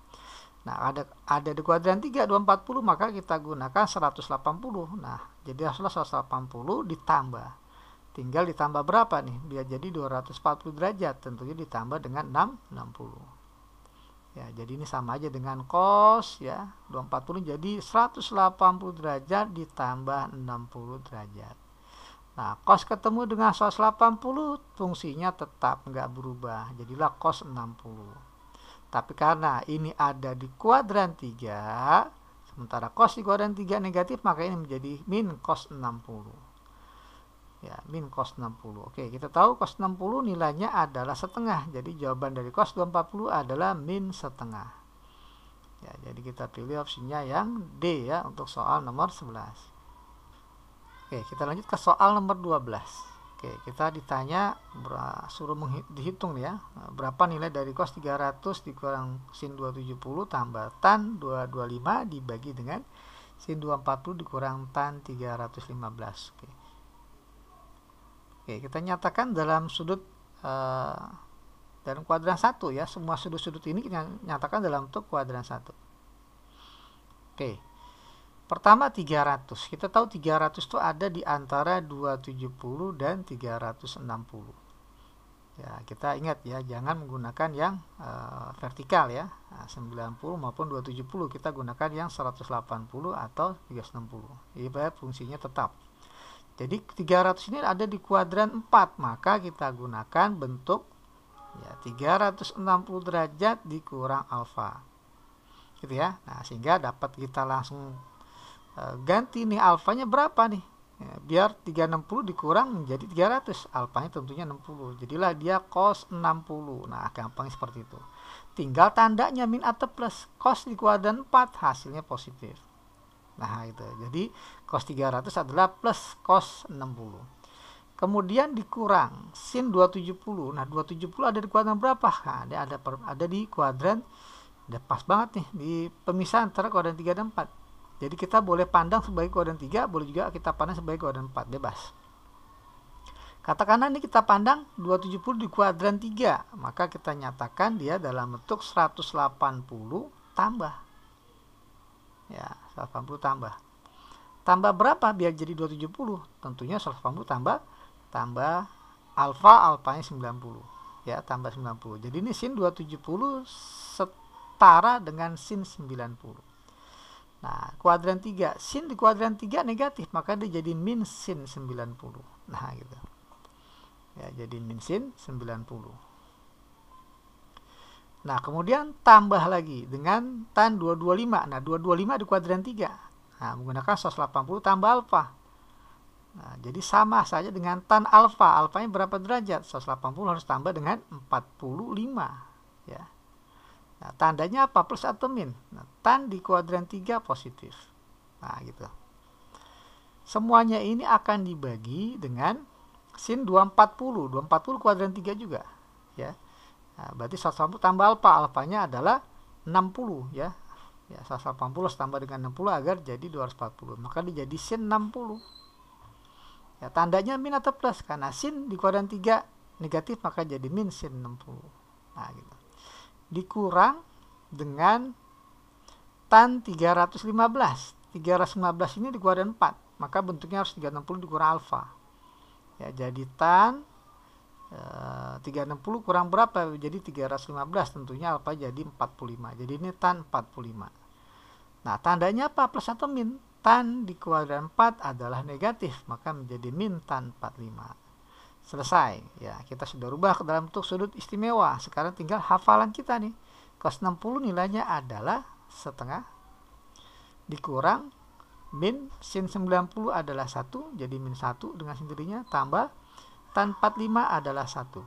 Nah, ada ada di kuadran 3 240 maka kita gunakan 180. Nah, jadi hasilnya 180 ditambah. Tinggal ditambah berapa nih? Biar jadi 240 derajat, tentunya ditambah dengan 660. Ya, jadi ini sama aja dengan cos ya. 240 jadi 180 derajat ditambah 60 derajat. Nah, cos ketemu dengan 180 fungsinya tetap nggak berubah. Jadilah cos 60. Tapi karena ini ada di kuadran 3, sementara cos di kuadran 3 negatif, maka ini menjadi min cos 60. Ya, min cos 60. Oke, kita tahu cos 60 nilainya adalah setengah. Jadi jawaban dari cos 240 adalah min setengah. Ya, jadi kita pilih opsinya yang D ya untuk soal nomor 11. Oke, kita lanjut ke soal nomor 12. Oke, kita ditanya suruh dihitung ya, berapa nilai dari cos 300 dikurang sin 270 tambah tan 225 dibagi dengan sin 240 dikurang tan 315. Oke. Oke, kita nyatakan dalam sudut eh, dalam kuadran 1 ya, semua sudut-sudut ini kita nyatakan dalam bentuk kuadran 1. Oke. Pertama 300. Kita tahu 300 itu ada di antara 270 dan 360. Ya, kita ingat ya, jangan menggunakan yang uh, vertikal ya. 90 nah, maupun 270 kita gunakan yang 180 atau 360. Jadi fungsinya tetap. Jadi 300 ini ada di kuadran 4, maka kita gunakan bentuk ya 360 derajat dikurang alfa. Gitu ya. Nah, sehingga dapat kita langsung Eh, ganti nih alfanya berapa nih ya, biar 360 dikurang menjadi 300 alfanya tentunya 60 jadilah dia cos 60 nah gampang seperti itu tinggal tandanya min atau plus cos di kuadran 4 hasilnya positif nah itu jadi cos 300 adalah plus cos 60 kemudian dikurang sin 270 nah 270 ada di kuadran berapa nah, ada ada ada di kuadran ada pas banget nih di pemisahan antara kuadran 3 dan 4 jadi kita boleh pandang sebagai kuadran 3, boleh juga kita pandang sebagai kuadran 4, bebas. Katakanlah ini kita pandang 270 di kuadran 3, maka kita nyatakan dia dalam bentuk 180 tambah. Ya, 180 tambah. Tambah berapa biar jadi 270? Tentunya 180 tambah tambah alfa alfanya 90. Ya, tambah 90. Jadi ini sin 270 setara dengan sin 90. Nah, kuadran 3. Sin di kuadran 3 negatif, maka dia jadi min sin 90. Nah, gitu. Ya, jadi min sin 90. Nah, kemudian tambah lagi dengan tan 225. Nah, 225 di kuadran 3. Nah, menggunakan 180 tambah alfa. Nah, jadi sama saja dengan tan alfa. Alfanya berapa derajat? 180 harus tambah dengan 45. Nah, tandanya apa? Plus atau min. Nah, tan di kuadran 3 positif. Nah, gitu. Semuanya ini akan dibagi dengan sin 240. 240 kuadran 3 juga. Ya. Nah, berarti 180 tambah alfa. Alfanya adalah 60 ya. Ya, 180 tambah dengan 60 agar jadi 240. Maka dia jadi sin 60. Ya, tandanya min atau plus karena sin di kuadran 3 negatif maka jadi min sin 60. Nah, gitu dikurang dengan tan 315. 315 ini dengan 4, maka bentuknya harus 360 dikurang alfa. Ya, jadi tan e, eh, 360 kurang berapa? Jadi 315 tentunya alfa jadi 45. Jadi ini tan 45. Nah, tandanya apa? Plus atau min? Tan di kuadran 4 adalah negatif, maka menjadi min tan 45 selesai ya kita sudah rubah ke dalam bentuk sudut istimewa sekarang tinggal hafalan kita nih kelas 60 nilainya adalah setengah dikurang min sin 90 adalah satu jadi min satu dengan sendirinya tambah tan 45 adalah satu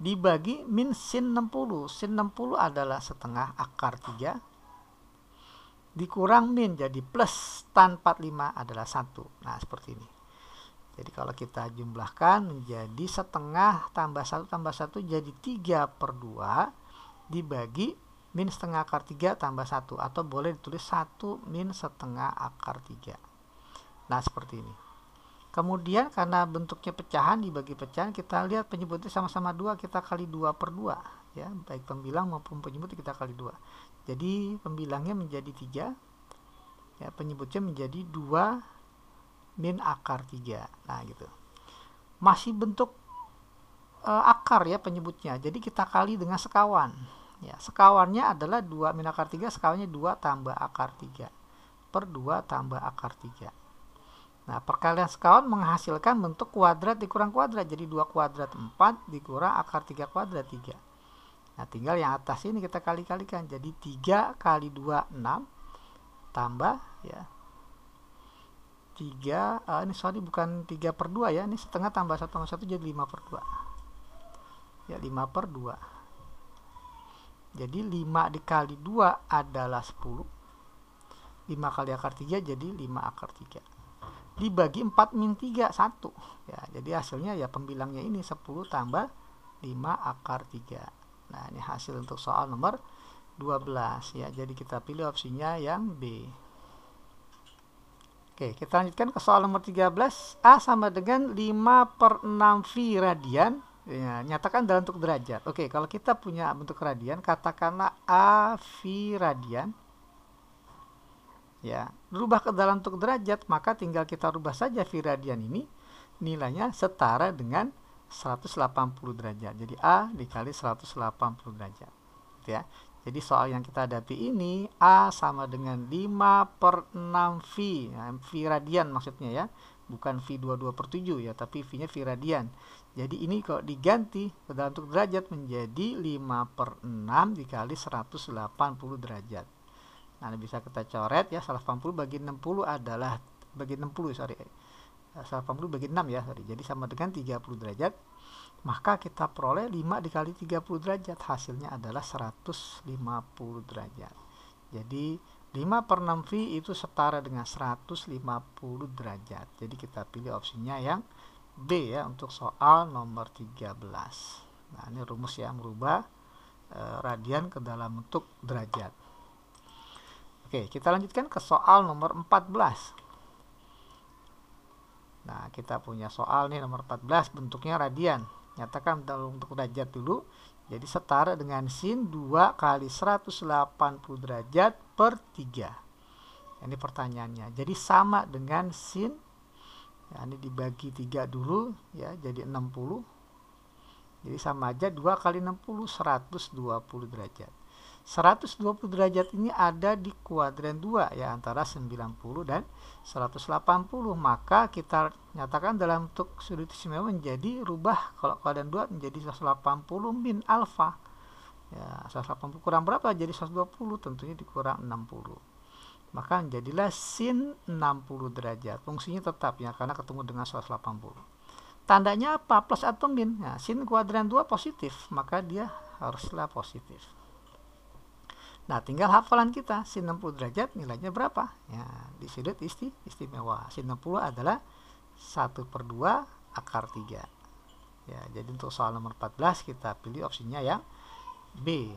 dibagi min sin 60 sin 60 adalah setengah akar 3 dikurang min jadi plus tan 45 adalah satu Nah, seperti ini. Jadi kalau kita jumlahkan menjadi setengah tambah satu tambah satu jadi tiga per dua dibagi min setengah akar tiga tambah satu atau boleh ditulis satu min setengah akar tiga. Nah seperti ini. Kemudian karena bentuknya pecahan dibagi pecahan kita lihat penyebutnya sama-sama dua kita kali dua per dua ya baik pembilang maupun penyebut kita kali dua. Jadi pembilangnya menjadi tiga, ya penyebutnya menjadi dua min akar 3. Nah, gitu. Masih bentuk e, akar ya penyebutnya. Jadi kita kali dengan sekawan. Ya, sekawannya adalah 2 min akar 3, sekawannya 2 tambah akar 3 per 2 tambah akar 3. Nah, perkalian sekawan menghasilkan bentuk kuadrat dikurang kuadrat. Jadi 2 kuadrat 4 dikurang akar 3 kuadrat 3. Nah, tinggal yang atas ini kita kali-kalikan. Jadi 3 kali 2, 6. Tambah, ya, 3 uh, eh, ini sorry bukan 3 per 2 ya ini setengah tambah 1 tambah 1 jadi 5 per 2 ya 5 per 2 jadi 5 dikali 2 adalah 10 5 kali akar 3 jadi 5 akar 3 dibagi 4 min 3 1 ya, jadi hasilnya ya pembilangnya ini 10 tambah 5 akar 3 nah ini hasil untuk soal nomor 12 ya jadi kita pilih opsinya yang B Oke, kita lanjutkan ke soal nomor 13. A sama dengan 5 per 6 V radian. Ya, nyatakan dalam bentuk derajat. Oke, kalau kita punya bentuk radian, katakanlah A V radian. Ya, rubah ke dalam bentuk derajat, maka tinggal kita rubah saja V radian ini. Nilainya setara dengan 180 derajat. Jadi A dikali 180 derajat. Gitu ya. Jadi soal yang kita hadapi ini A sama dengan 5 per 6 V nah, V radian maksudnya ya bukan V22 per 7 ya tapi V nya V radian jadi ini kalau diganti dalam untuk derajat menjadi 5 per 6 dikali 180 derajat nah bisa kita coret ya 180 bagi 60 adalah bagi 60 sorry 180 bagi 6 ya sorry. jadi sama dengan 30 derajat maka kita peroleh 5 dikali 30 derajat hasilnya adalah 150 derajat jadi 5 per 6 V itu setara dengan 150 derajat jadi kita pilih opsinya yang B ya untuk soal nomor 13 nah ini rumus ya merubah e, radian ke dalam bentuk derajat oke kita lanjutkan ke soal nomor 14 Nah, kita punya soal nih nomor 14 bentuknya radian nyatakan dalam bentuk derajat dulu jadi setara dengan sin 2 kali 180 derajat per 3 ini pertanyaannya jadi sama dengan sin ya, ini dibagi 3 dulu ya jadi 60 jadi sama aja 2 kali 60 120 derajat 120 derajat ini ada di kuadran 2 ya antara 90 dan 180 maka kita nyatakan dalam bentuk sudut istimewa menjadi rubah kalau kuadran 2 menjadi 180 min alfa ya 180 kurang berapa jadi 120 tentunya dikurang 60 maka jadilah sin 60 derajat. Fungsinya tetap ya, karena ketemu dengan 180. Tandanya apa? Plus atau min? ya, sin kuadran 2 positif, maka dia haruslah positif. Nah, tinggal hafalan kita, sin 60 derajat nilainya berapa? Ya, di sudut isti, istimewa. Sin 60 adalah 1 per 2 akar 3. Ya, jadi untuk soal nomor 14 kita pilih opsinya yang B.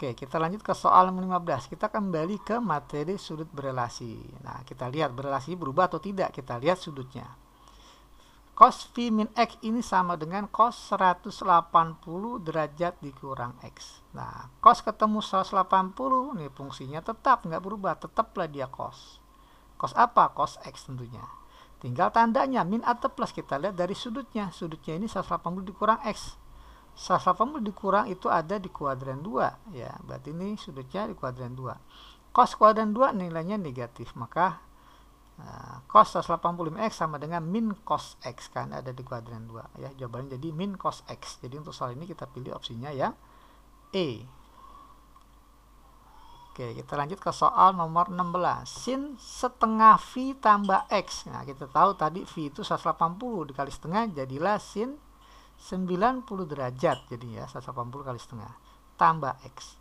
Oke, kita lanjut ke soal nomor 15. Kita kembali ke materi sudut berelasi. Nah, kita lihat berelasi berubah atau tidak. Kita lihat sudutnya cos V min X ini sama dengan cos 180 derajat dikurang X. Nah, cos ketemu 180, ini fungsinya tetap, nggak berubah, tetaplah dia cos. Cos apa? Cos X tentunya. Tinggal tandanya, min atau plus, kita lihat dari sudutnya. Sudutnya ini 180 dikurang X. 180 dikurang itu ada di kuadran 2, ya. Berarti ini sudutnya di kuadran 2. Cos kuadran 2 nilainya negatif, maka kos cos 180x sama dengan min cos x kan ada di kuadran 2 ya jawabannya jadi min cos x jadi untuk soal ini kita pilih opsinya ya E Oke kita lanjut ke soal nomor 16 sin setengah V tambah X nah kita tahu tadi V itu 180 dikali setengah jadilah sin 90 derajat jadi ya 180 kali setengah tambah X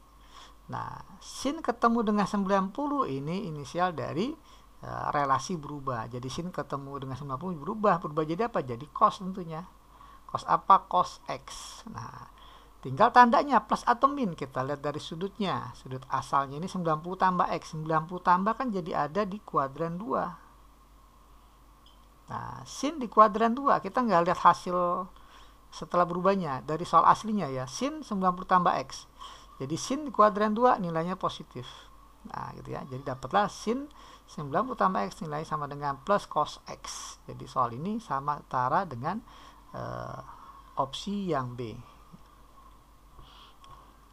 Nah sin ketemu dengan 90 ini inisial dari Ya, relasi berubah. Jadi sin ketemu dengan 90 berubah, berubah jadi apa? Jadi cos tentunya. Cos apa? Cos x. Nah, tinggal tandanya plus atau min kita lihat dari sudutnya. Sudut asalnya ini 90 tambah x. 90 tambah kan jadi ada di kuadran 2. Nah, sin di kuadran 2 kita nggak lihat hasil setelah berubahnya dari soal aslinya ya. Sin 90 tambah x. Jadi sin di kuadran 2 nilainya positif. Nah, gitu ya. Jadi dapatlah sin 9 utama X nilai sama dengan plus cos X. Jadi soal ini sama tara dengan uh, opsi yang B.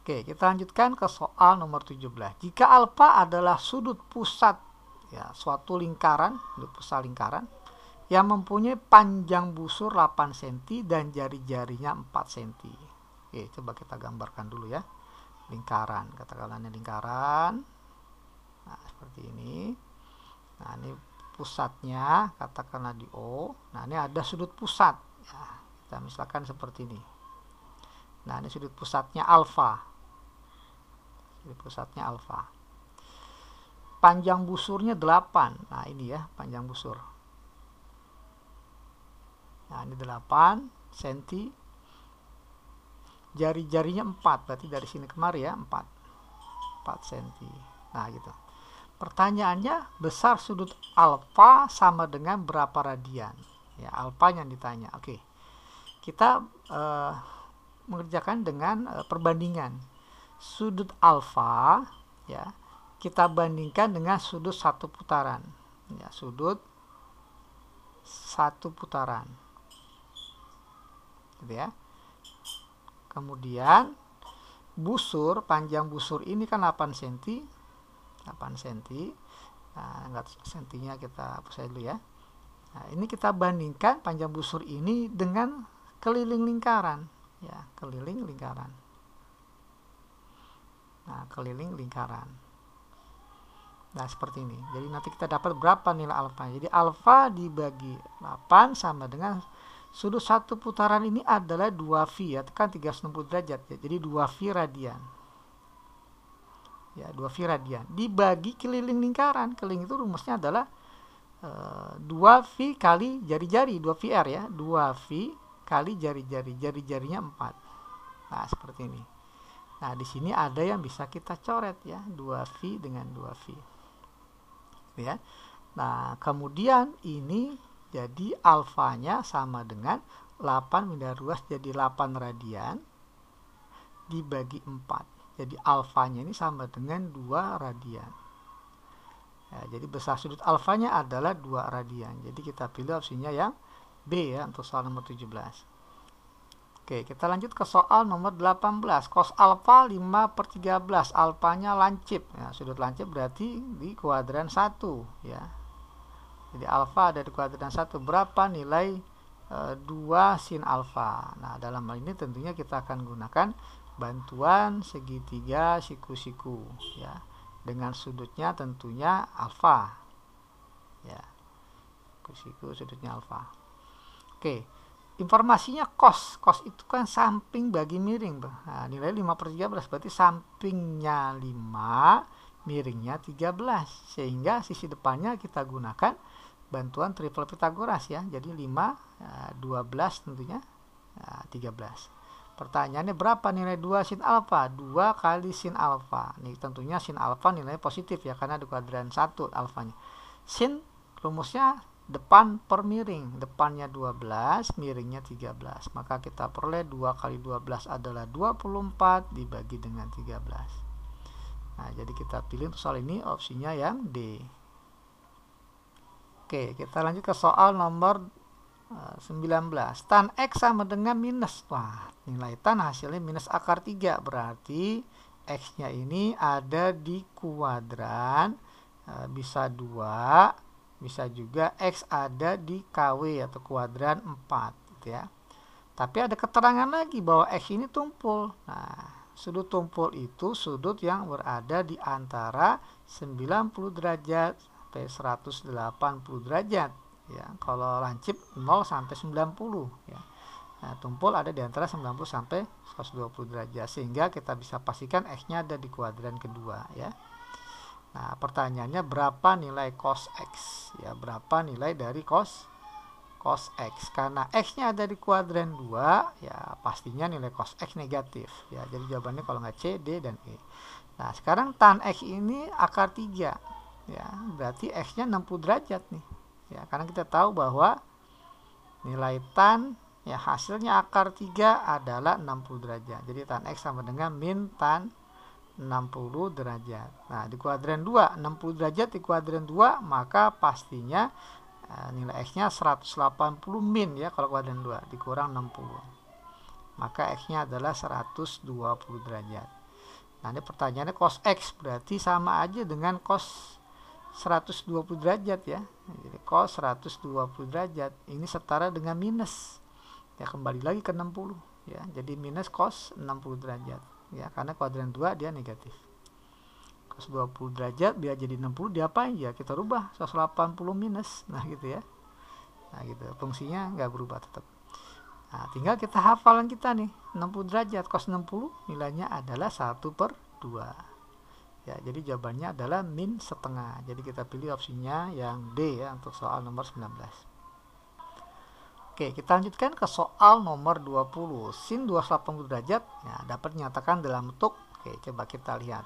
Oke, kita lanjutkan ke soal nomor 17. Jika alfa adalah sudut pusat ya, suatu lingkaran, sudut pusat lingkaran, yang mempunyai panjang busur 8 cm dan jari-jarinya 4 cm. Oke, coba kita gambarkan dulu ya. Lingkaran, katakanlah ini lingkaran. Nah, seperti ini Nah, ini pusatnya katakanlah di O. Nah, ini ada sudut pusat. Ya, kita misalkan seperti ini. Nah, ini sudut pusatnya alfa. Sudut pusatnya alfa. Panjang busurnya 8. Nah, ini ya, panjang busur. Nah, ini 8 cm. Jari-jarinya 4, berarti dari sini kemari ya, 4. 4 cm. Nah, gitu. Pertanyaannya, besar sudut alfa sama dengan berapa radian? Ya, alpanya yang ditanya. Oke. Kita uh, mengerjakan dengan uh, perbandingan. Sudut alfa ya, kita bandingkan dengan sudut satu putaran. Ya, sudut satu putaran. Gitu ya. Kemudian busur, panjang busur ini kan 8 cm, 8 cm nah, nah sentinya cm kita hapus dulu ya nah, ini kita bandingkan panjang busur ini dengan keliling lingkaran ya keliling lingkaran nah keliling lingkaran nah seperti ini jadi nanti kita dapat berapa nilai alfa jadi alfa dibagi 8 sama dengan sudut satu putaran ini adalah 2 V ya kan 360 derajat ya. jadi 2 V radian ya dua V radian dibagi keliling lingkaran keliling itu rumusnya adalah eh, dua e, V kali jari-jari dua 2VR ya dua v kali jari-jari jari-jarinya 4 nah seperti ini nah di sini ada yang bisa kita coret ya dua v dengan dua v ya nah kemudian ini jadi alfanya sama dengan 8 pindah ruas jadi 8 radian dibagi 4 jadi alfanya ini sama dengan 2 radian. Ya, jadi besar sudut alfanya adalah 2 radian. Jadi kita pilih opsinya yang B ya untuk soal nomor 17. Oke, kita lanjut ke soal nomor 18. Cos alfa 5 per 13. Alfanya lancip. Ya, sudut lancip berarti di kuadran 1. Ya. Jadi alfa ada di kuadran 1. Berapa nilai 2 eh, sin alfa. Nah, dalam hal ini tentunya kita akan gunakan bantuan segitiga siku-siku ya dengan sudutnya tentunya alfa ya siku siku sudutnya alfa oke informasinya kos kos itu kan samping bagi miring nah, nilai 5 per 13 berarti sampingnya 5 miringnya 13 sehingga sisi depannya kita gunakan bantuan triple Pitagoras ya jadi 5 12 eh, tentunya 13 eh, Pertanyaannya berapa nilai 2 sin alfa? 2 kali sin alfa. Nih tentunya sin alfa nilainya positif ya karena di kuadran 1 alfanya. Sin rumusnya depan per miring. Depannya 12, miringnya 13. Maka kita peroleh 2 kali 12 adalah 24 dibagi dengan 13. Nah, jadi kita pilih untuk soal ini opsinya yang D. Oke, kita lanjut ke soal nomor 19. Tan X sama dengan minus. Wah, nilai tan hasilnya minus akar 3. Berarti X-nya ini ada di kuadran. E, bisa 2. Bisa juga X ada di KW atau kuadran 4. Gitu ya. Tapi ada keterangan lagi bahwa X ini tumpul. Nah, sudut tumpul itu sudut yang berada di antara 90 derajat sampai 180 derajat ya kalau lancip 0 sampai 90 ya nah, tumpul ada di antara 90 sampai 120 derajat sehingga kita bisa pastikan x nya ada di kuadran kedua ya nah pertanyaannya berapa nilai cos x ya berapa nilai dari cos cos x karena x nya ada di kuadran 2 ya pastinya nilai cos x negatif ya jadi jawabannya kalau nggak C D dan E nah sekarang tan x ini akar 3 ya berarti x nya 60 derajat nih ya karena kita tahu bahwa nilai tan ya hasilnya akar 3 adalah 60 derajat jadi tan x sama dengan min tan 60 derajat nah di kuadran 2 60 derajat di kuadran 2 maka pastinya eh, nilai x nya 180 min ya kalau kuadran 2 dikurang 60 maka x nya adalah 120 derajat nah ini pertanyaannya cos x berarti sama aja dengan cos 120 derajat ya. Jadi cos 120 derajat ini setara dengan minus. Ya kembali lagi ke 60 ya. Jadi minus cos 60 derajat ya karena kuadran 2 dia negatif. Cos 20 derajat dia jadi 60 diapain ya kita rubah 180 minus. Nah gitu ya. Nah gitu fungsinya nggak berubah tetap. Nah, tinggal kita hafalan kita nih 60 derajat cos 60 nilainya adalah 1 per 2 Ya, jadi jawabannya adalah min setengah. Jadi kita pilih opsinya yang D ya untuk soal nomor 19. Oke, kita lanjutkan ke soal nomor 20. Sin 280 derajat ya, dapat dinyatakan dalam bentuk. Oke, coba kita lihat.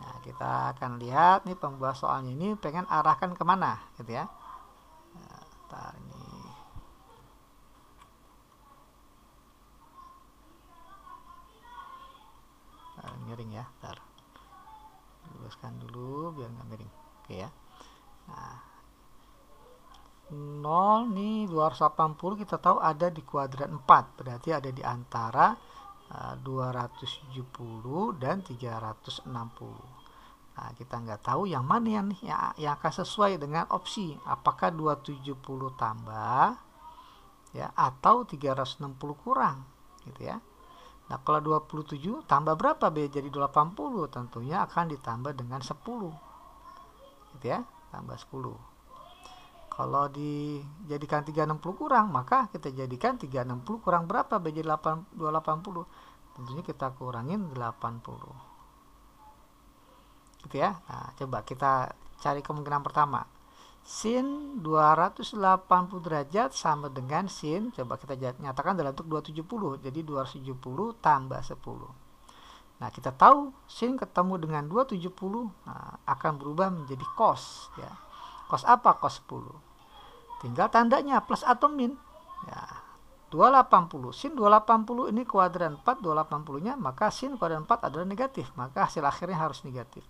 Nah, kita akan lihat nih pembuat soalnya ini pengen arahkan kemana gitu ya. ya nah, tar, ini. miring ya, tar luruskan dulu biar nggak miring oke ya nah 0 nih 280 kita tahu ada di kuadrat 4 berarti ada di antara 270 eh, dan 360 nah kita nggak tahu yang mana yang nih yang, yang akan sesuai dengan opsi apakah 270 tambah ya atau 360 kurang gitu ya Nah, kalau 27 tambah berapa B jadi 80 Tentunya akan ditambah dengan 10. Gitu ya, tambah 10. Kalau dijadikan 360 kurang, maka kita jadikan 360 kurang berapa B jadi 8, 280? Tentunya kita kurangin 80. Gitu ya. Nah, coba kita cari kemungkinan pertama sin 280 derajat sama dengan sin, coba kita nyatakan dalam bentuk 270, jadi 270 tambah 10. Nah, kita tahu sin ketemu dengan 270 nah, akan berubah menjadi cos. Ya. Cos apa? Cos 10. Tinggal tandanya, plus atau min. Ya. 280, sin 280 ini kuadran 4, 280-nya, maka sin kuadran 4 adalah negatif, maka hasil akhirnya harus negatif.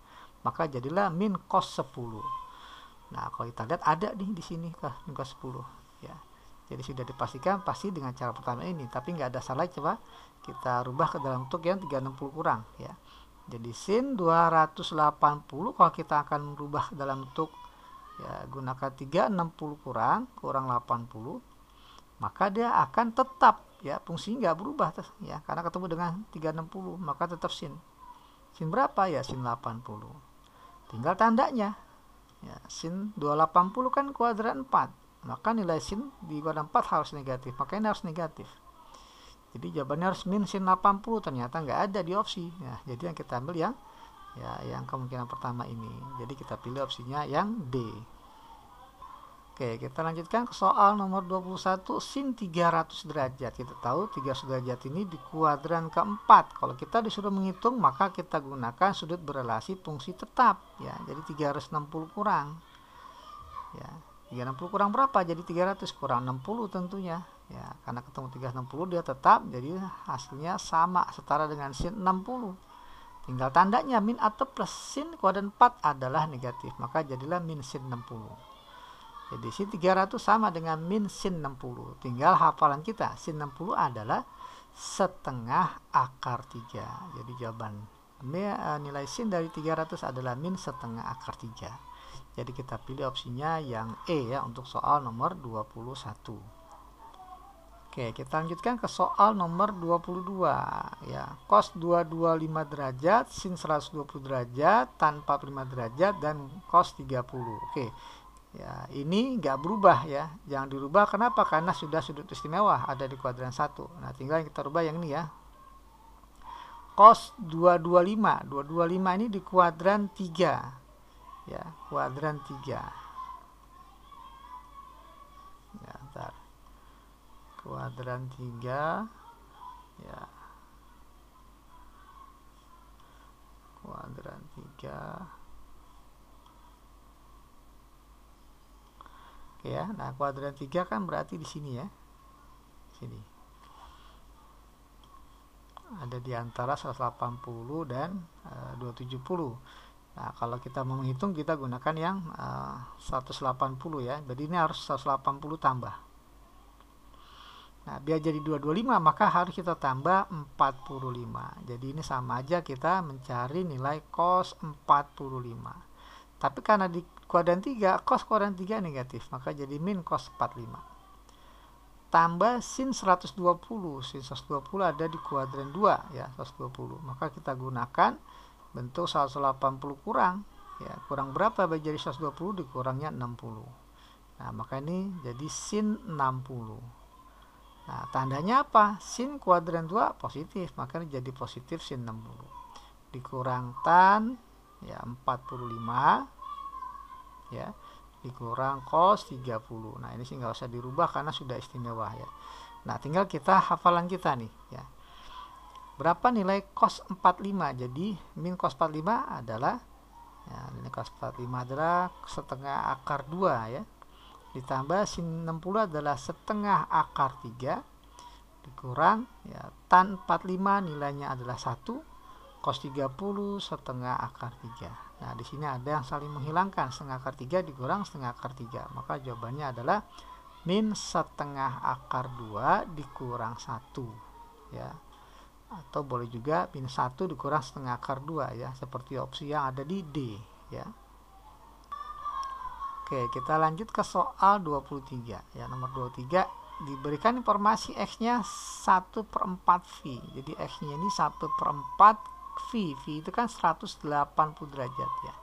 Maka jadilah min cos 10. Nah, kalau kita lihat ada nih di sini angka 10 ya. Jadi sudah dipastikan pasti dengan cara pertama ini, tapi nggak ada salah coba kita rubah ke dalam bentuk yang 360 kurang ya. Jadi sin 280 kalau kita akan merubah dalam bentuk ya gunakan 360 kurang kurang 80 maka dia akan tetap ya fungsi nggak berubah ya karena ketemu dengan 360 maka tetap sin sin berapa ya sin 80 tinggal tandanya ya, sin 280 kan kuadrat 4 maka nilai sin di kuadrat 4 harus negatif maka ini harus negatif jadi jawabannya harus min sin 80 ternyata nggak ada di opsi ya, jadi yang kita ambil yang ya yang kemungkinan pertama ini jadi kita pilih opsinya yang D Oke, kita lanjutkan ke soal nomor 21 sin 300 derajat. Kita tahu 300 derajat ini di kuadran keempat. Kalau kita disuruh menghitung, maka kita gunakan sudut berelasi fungsi tetap ya. Jadi 360 kurang. Ya, 360 kurang berapa? Jadi 300 kurang 60 tentunya. Ya, karena ketemu 360 dia tetap jadi hasilnya sama setara dengan sin 60. Tinggal tandanya min atau plus sin kuadran 4 adalah negatif, maka jadilah min sin 60. Jadi sin 300 sama dengan min sin 60. Tinggal hafalan kita. Sin 60 adalah setengah akar 3. Jadi jawaban eh, nilai sin dari 300 adalah min setengah akar 3. Jadi kita pilih opsinya yang E ya untuk soal nomor 21. Oke, kita lanjutkan ke soal nomor 22 ya. Cos 225 derajat, sin 120 derajat, tan 45 derajat dan cos 30. Oke. Ya, ini nggak berubah ya. Jangan dirubah. Kenapa? Karena sudah sudut istimewa ada di kuadran 1. Nah, tinggal kita rubah yang ini ya. Cos 225. 225 ini di kuadran 3. Ya, kuadran 3. Ya, ntar Kuadran 3. Ya. Kuadran 3. ya nah kuadran 3 kan berarti di sini ya sini ada di antara 180 dan e, eh, 270 nah kalau kita mau menghitung kita gunakan yang e, eh, 180 ya jadi ini harus 180 tambah nah biar jadi 225 maka harus kita tambah 45 jadi ini sama aja kita mencari nilai cos 45 tapi karena di Kuadran 3, cos kuadran 3 negatif, maka jadi min cos 45. Tambah sin 120, sin 120 ada di kuadran 2 ya, 120. Maka kita gunakan bentuk 180 kurang ya, kurang berapa bagi jadi 120 dikurangnya 60. Nah, maka ini jadi sin 60. Nah, tandanya apa? Sin kuadran 2 positif, maka ini jadi positif sin 60. Dikurang tan ya 45 ya dikurang kos 30 nah ini sih nggak usah dirubah karena sudah istimewa ya nah tinggal kita hafalan kita nih ya berapa nilai kos 45 jadi min kos 45 adalah ya, nilai kos 45 adalah setengah akar 2 ya ditambah sin 60 adalah setengah akar 3 dikurang ya, tan 45 nilainya adalah 1 kos 30 setengah akar 3 Nah, di sini ada yang saling menghilangkan. Setengah akar 3 dikurang setengah akar 3. Maka jawabannya adalah min setengah akar 2 dikurang 1. Ya. Atau boleh juga min 1 dikurang setengah akar 2 ya. Seperti opsi yang ada di D. Ya. Oke, kita lanjut ke soal 23. Ya, nomor 23 diberikan informasi X-nya 1 per 4 V. Jadi X-nya ini 1 per 4 VV itu kan 180 derajat ya.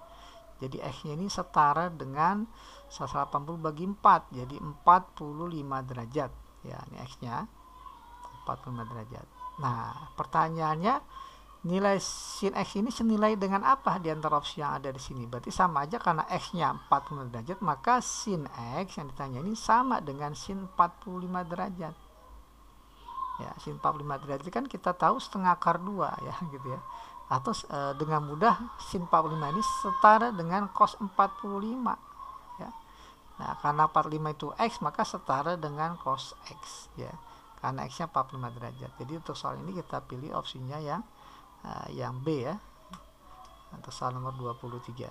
Jadi X-nya ini setara dengan 180 bagi 4. Jadi 45 derajat. Ya, ini X-nya 45 derajat. Nah, pertanyaannya nilai sin X ini senilai dengan apa di antara opsi yang ada di sini? Berarti sama aja karena X-nya 45 derajat, maka sin X yang ditanya ini sama dengan sin 45 derajat ya sin 45 derajat kan kita tahu setengah akar 2 ya gitu ya atau e, dengan mudah sin 45 ini setara dengan cos 45 ya nah karena 45 itu x maka setara dengan cos x ya karena x nya 45 derajat jadi untuk soal ini kita pilih opsinya yang e, yang B ya untuk soal nomor 23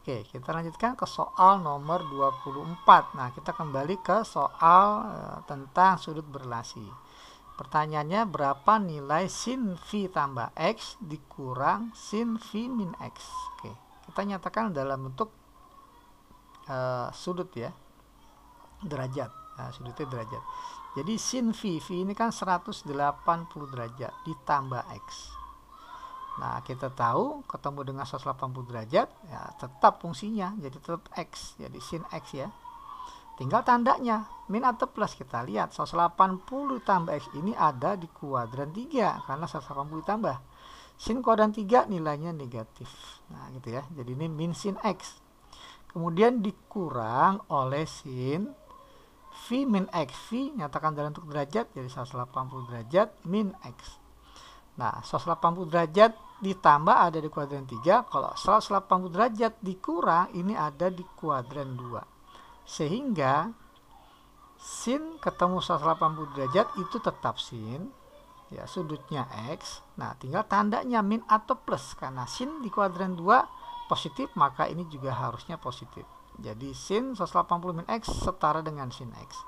Oke, kita lanjutkan ke soal nomor 24. Nah, kita kembali ke soal eh, tentang sudut berlasi. Pertanyaannya, berapa nilai sin v tambah x dikurang sin v min x? Oke, kita nyatakan dalam bentuk e, sudut ya, derajat. Nah, sudutnya derajat. Jadi sin v v ini kan 180 derajat ditambah x. Nah, kita tahu ketemu dengan 180 derajat, ya, tetap fungsinya, jadi tetap X, jadi sin X ya. Tinggal tandanya, min atau plus kita lihat, 180 tambah X ini ada di kuadran 3, karena 180 tambah. Sin kuadran 3 nilainya negatif. Nah, gitu ya, jadi ini min sin X. Kemudian dikurang oleh sin V min X. V nyatakan dalam bentuk derajat, jadi 180 derajat min X. Nah, 180 derajat ditambah ada di kuadran 3. Kalau 180 derajat dikurang, ini ada di kuadran 2. Sehingga sin ketemu 180 derajat itu tetap sin. Ya, sudutnya X. Nah, tinggal tandanya min atau plus. Karena sin di kuadran 2 positif, maka ini juga harusnya positif. Jadi sin 180 min X setara dengan sin X.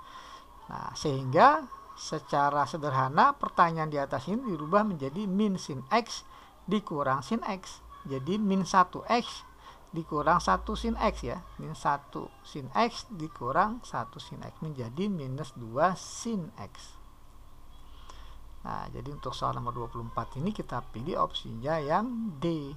Nah, sehingga Secara sederhana, pertanyaan di atas ini dirubah menjadi min sin x dikurang sin x. Jadi min 1x dikurang 1 sin x ya. Min 1 sin x dikurang 1 sin x menjadi minus 2 sin x. Nah, jadi untuk soal nomor 24 ini kita pilih opsinya yang D.